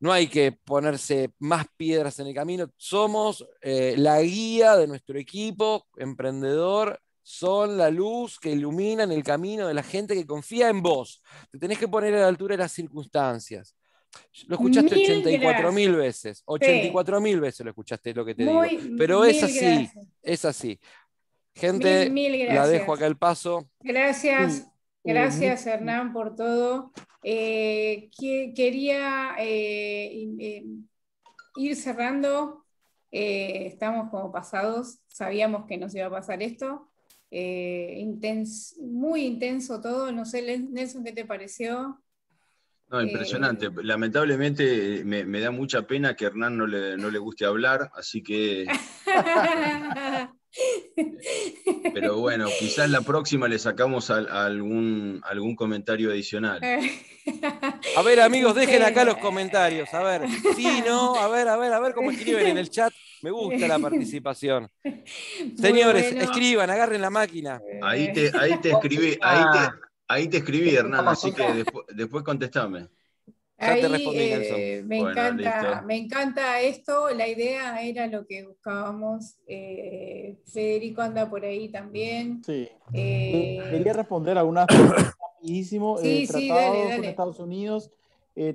no hay que ponerse más piedras en el camino. Somos eh, la guía de nuestro equipo emprendedor, son la luz que ilumina en el camino de la gente que confía en vos. Te tenés que poner a la altura de las circunstancias. Lo escuchaste 84.000 veces, 84.000 veces lo escuchaste, lo que te digo. Pero es así, es así. Gente, la dejo acá el paso. Gracias, mm, mm, gracias mm. Hernán por todo. Eh, quería eh, eh, ir cerrando, estamos como pasados, sabíamos que nos iba a pasar esto. muy intenso todo. No sé, Nelson, ¿qué te pareció? No, eh, impresionante. Lamentablemente me, da mucha pena que Hernán no le, guste hablar, así que... Pero bueno, quizás la próxima le sacamos algún, algún comentario adicional. A ver, amigos, dejen acá los comentarios. A ver, sí, no, a ver, a ver, a ver cómo escriben en el chat. Me gusta la participación. Señores, escriban, agarren la máquina. Ahí ahí te escribí, ahí te, ah. Ahí te escribí, Hernán, así que después, después contestame. Ahí, eh, me, encanta, me encanta esto, la idea era lo que buscábamos. Eh, Federico anda por ahí también. Sí. Eh, Quería responder algunas una rapidísimo. Sí, sí, dale, Con Estados Unidos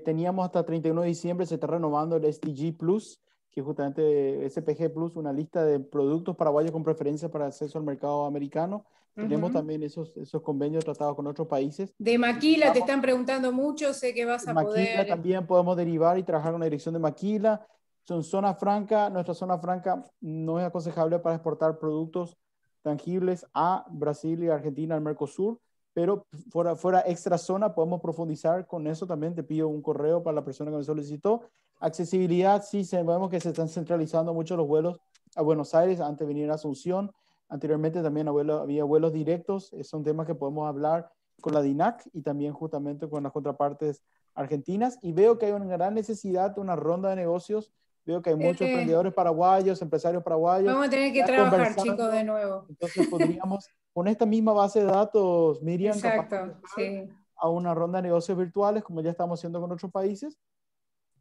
teníamos hasta 31 de diciembre, se está renovando el STG Plus que justamente SPG Plus, una lista de productos paraguayos con preferencia para acceso al mercado americano. Tenemos también esos, esos convenios tratados con otros países. De Maquila te están preguntando mucho, sé que vas a Maquila también podemos derivar y trabajar con la dirección de Maquila. Son zona franca, nuestra zona franca no es aconsejable para exportar productos tangibles a Brasil y Argentina, al Mercosur, pero fuera, fuera extra zona podemos profundizar con eso también. Te pido un correo para la persona que me solicitó Accesibilidad, sí, sabemos que se están centralizando mucho los vuelos a Buenos Aires, antes de venir a Asunción. Anteriormente también había vuelos directos, eh, son temas que podemos hablar con la DINAC y también justamente con las contrapartes argentinas. Y veo que hay una gran necesidad de una ronda de negocios. Veo que hay muchos emprendedores paraguayos, empresarios paraguayos. Vamos a tener que trabajar, chicos, de nuevo. Entonces podríamos, con esta misma base de datos, Miriam, a una ronda de negocios virtuales, como ya estamos haciendo con otros países,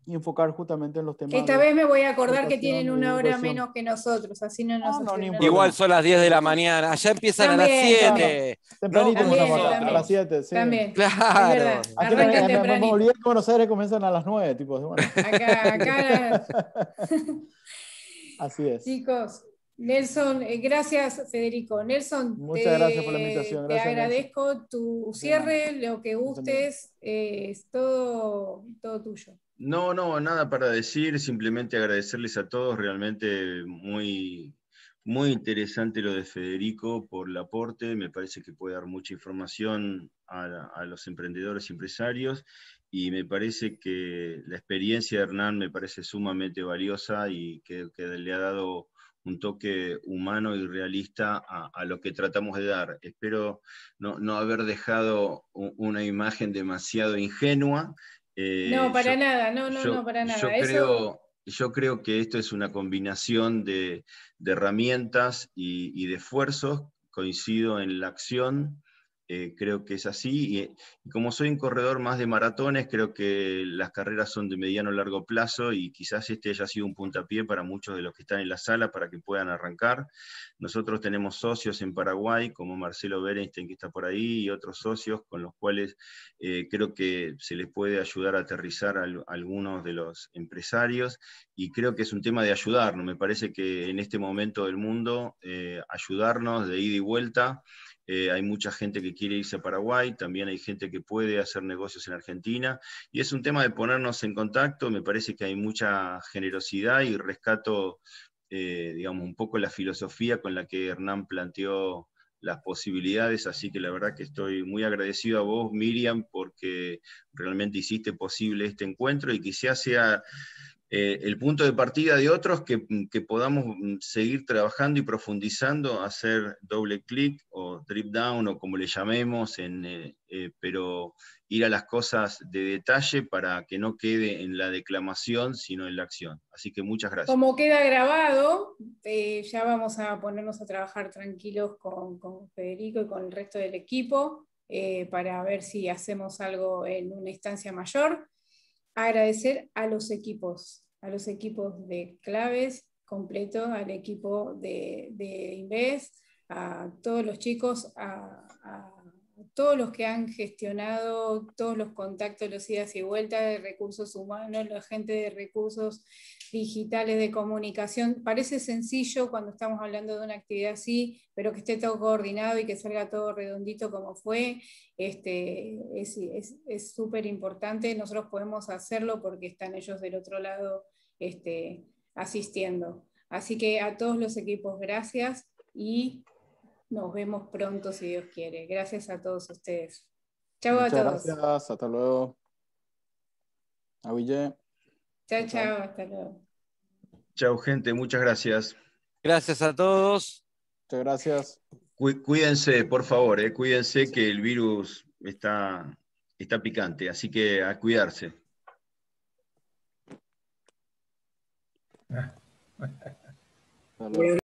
y enfocar justamente en los temas. Esta vez me voy a acordar que tienen una hora menos que nosotros, así no nos. Igual son las 10 de la mañana, allá empiezan a las 7. Tempranito a las 7, sí. También. Claro. Aquí me, me, olvidé que Buenos Aires comienzan a las 9, tipo. Acá, acá. así es. Chicos, Nelson, eh, gracias Federico. Nelson, Muchas te, gracias por la invitación. te agradezco tu cierre, lo que gustes, es todo, todo tuyo. No, no, nada para decir, simplemente agradecerles a todos, realmente muy, muy interesante lo de Federico por el aporte, me parece que puede dar mucha información a, los emprendedores y empresarios y me parece que la experiencia de Hernán me parece sumamente valiosa y que, le ha dado un toque humano y realista a, lo que tratamos de dar. Espero no haber dejado una imagen demasiado ingenua eh, no, para nada, no, no, no, para nada. Yo creo, que esto es una combinación de, herramientas y, de esfuerzos. Coincido en la acción, eh, creo que es así. Y, como soy un corredor más de maratones, creo que las carreras son de mediano largo plazo y quizás este haya sido un puntapié para muchos de los que están en la sala para que puedan arrancar. Nosotros tenemos socios en Paraguay, como Marcelo Berenstein, que está por ahí, y otros socios con los cuales eh, creo que se les puede ayudar a aterrizar a, algunos de los empresarios. Y creo que es un tema de ayudarnos. Me parece que en este momento del mundo, eh, ayudarnos de ida y vuelta eh, hay mucha gente que quiere irse a Paraguay, también hay gente que puede hacer negocios en Argentina, y es un tema de ponernos en contacto, me parece que hay mucha generosidad y rescato, eh, digamos, un poco la filosofía con la que Hernán planteó las posibilidades, así que la verdad que estoy muy agradecido a vos, Miriam, porque realmente hiciste posible este encuentro y quizás sea eh, el punto de partida de otros que, que, podamos mm, seguir trabajando y profundizando, hacer doble clic o drip down o como le llamemos, eh, eh, pero ir a las cosas de detalle para que no quede en la declamación, sino en la acción. Así que muchas gracias. Como queda grabado, ya vamos a ponernos a trabajar tranquilos con Federico y con el resto del equipo para ver si hacemos algo en una instancia mayor agradecer a los equipos, a los equipos de claves completo al equipo de, de Inves, a todos los chicos, a todos los que han gestionado, todos los contactos, los idas y vueltas de recursos humanos, la gente de recursos digitales de comunicación. Parece sencillo cuando estamos hablando de una actividad así, pero que esté todo coordinado y que salga todo redondito como fue, este, es súper importante. Nosotros podemos hacerlo porque están ellos del otro lado este, asistiendo. Así que a todos los equipos, gracias y nos vemos pronto si Dios quiere. Gracias a todos ustedes. Chao a todos. Gracias, hasta luego. Aguille. Chao, chao, hasta luego. Chao, gente, muchas gracias. Gracias a todos. Muchas gracias. Cuídense, por favor, eh. cuídense que el virus está, está picante, así que a cuidarse. Ah.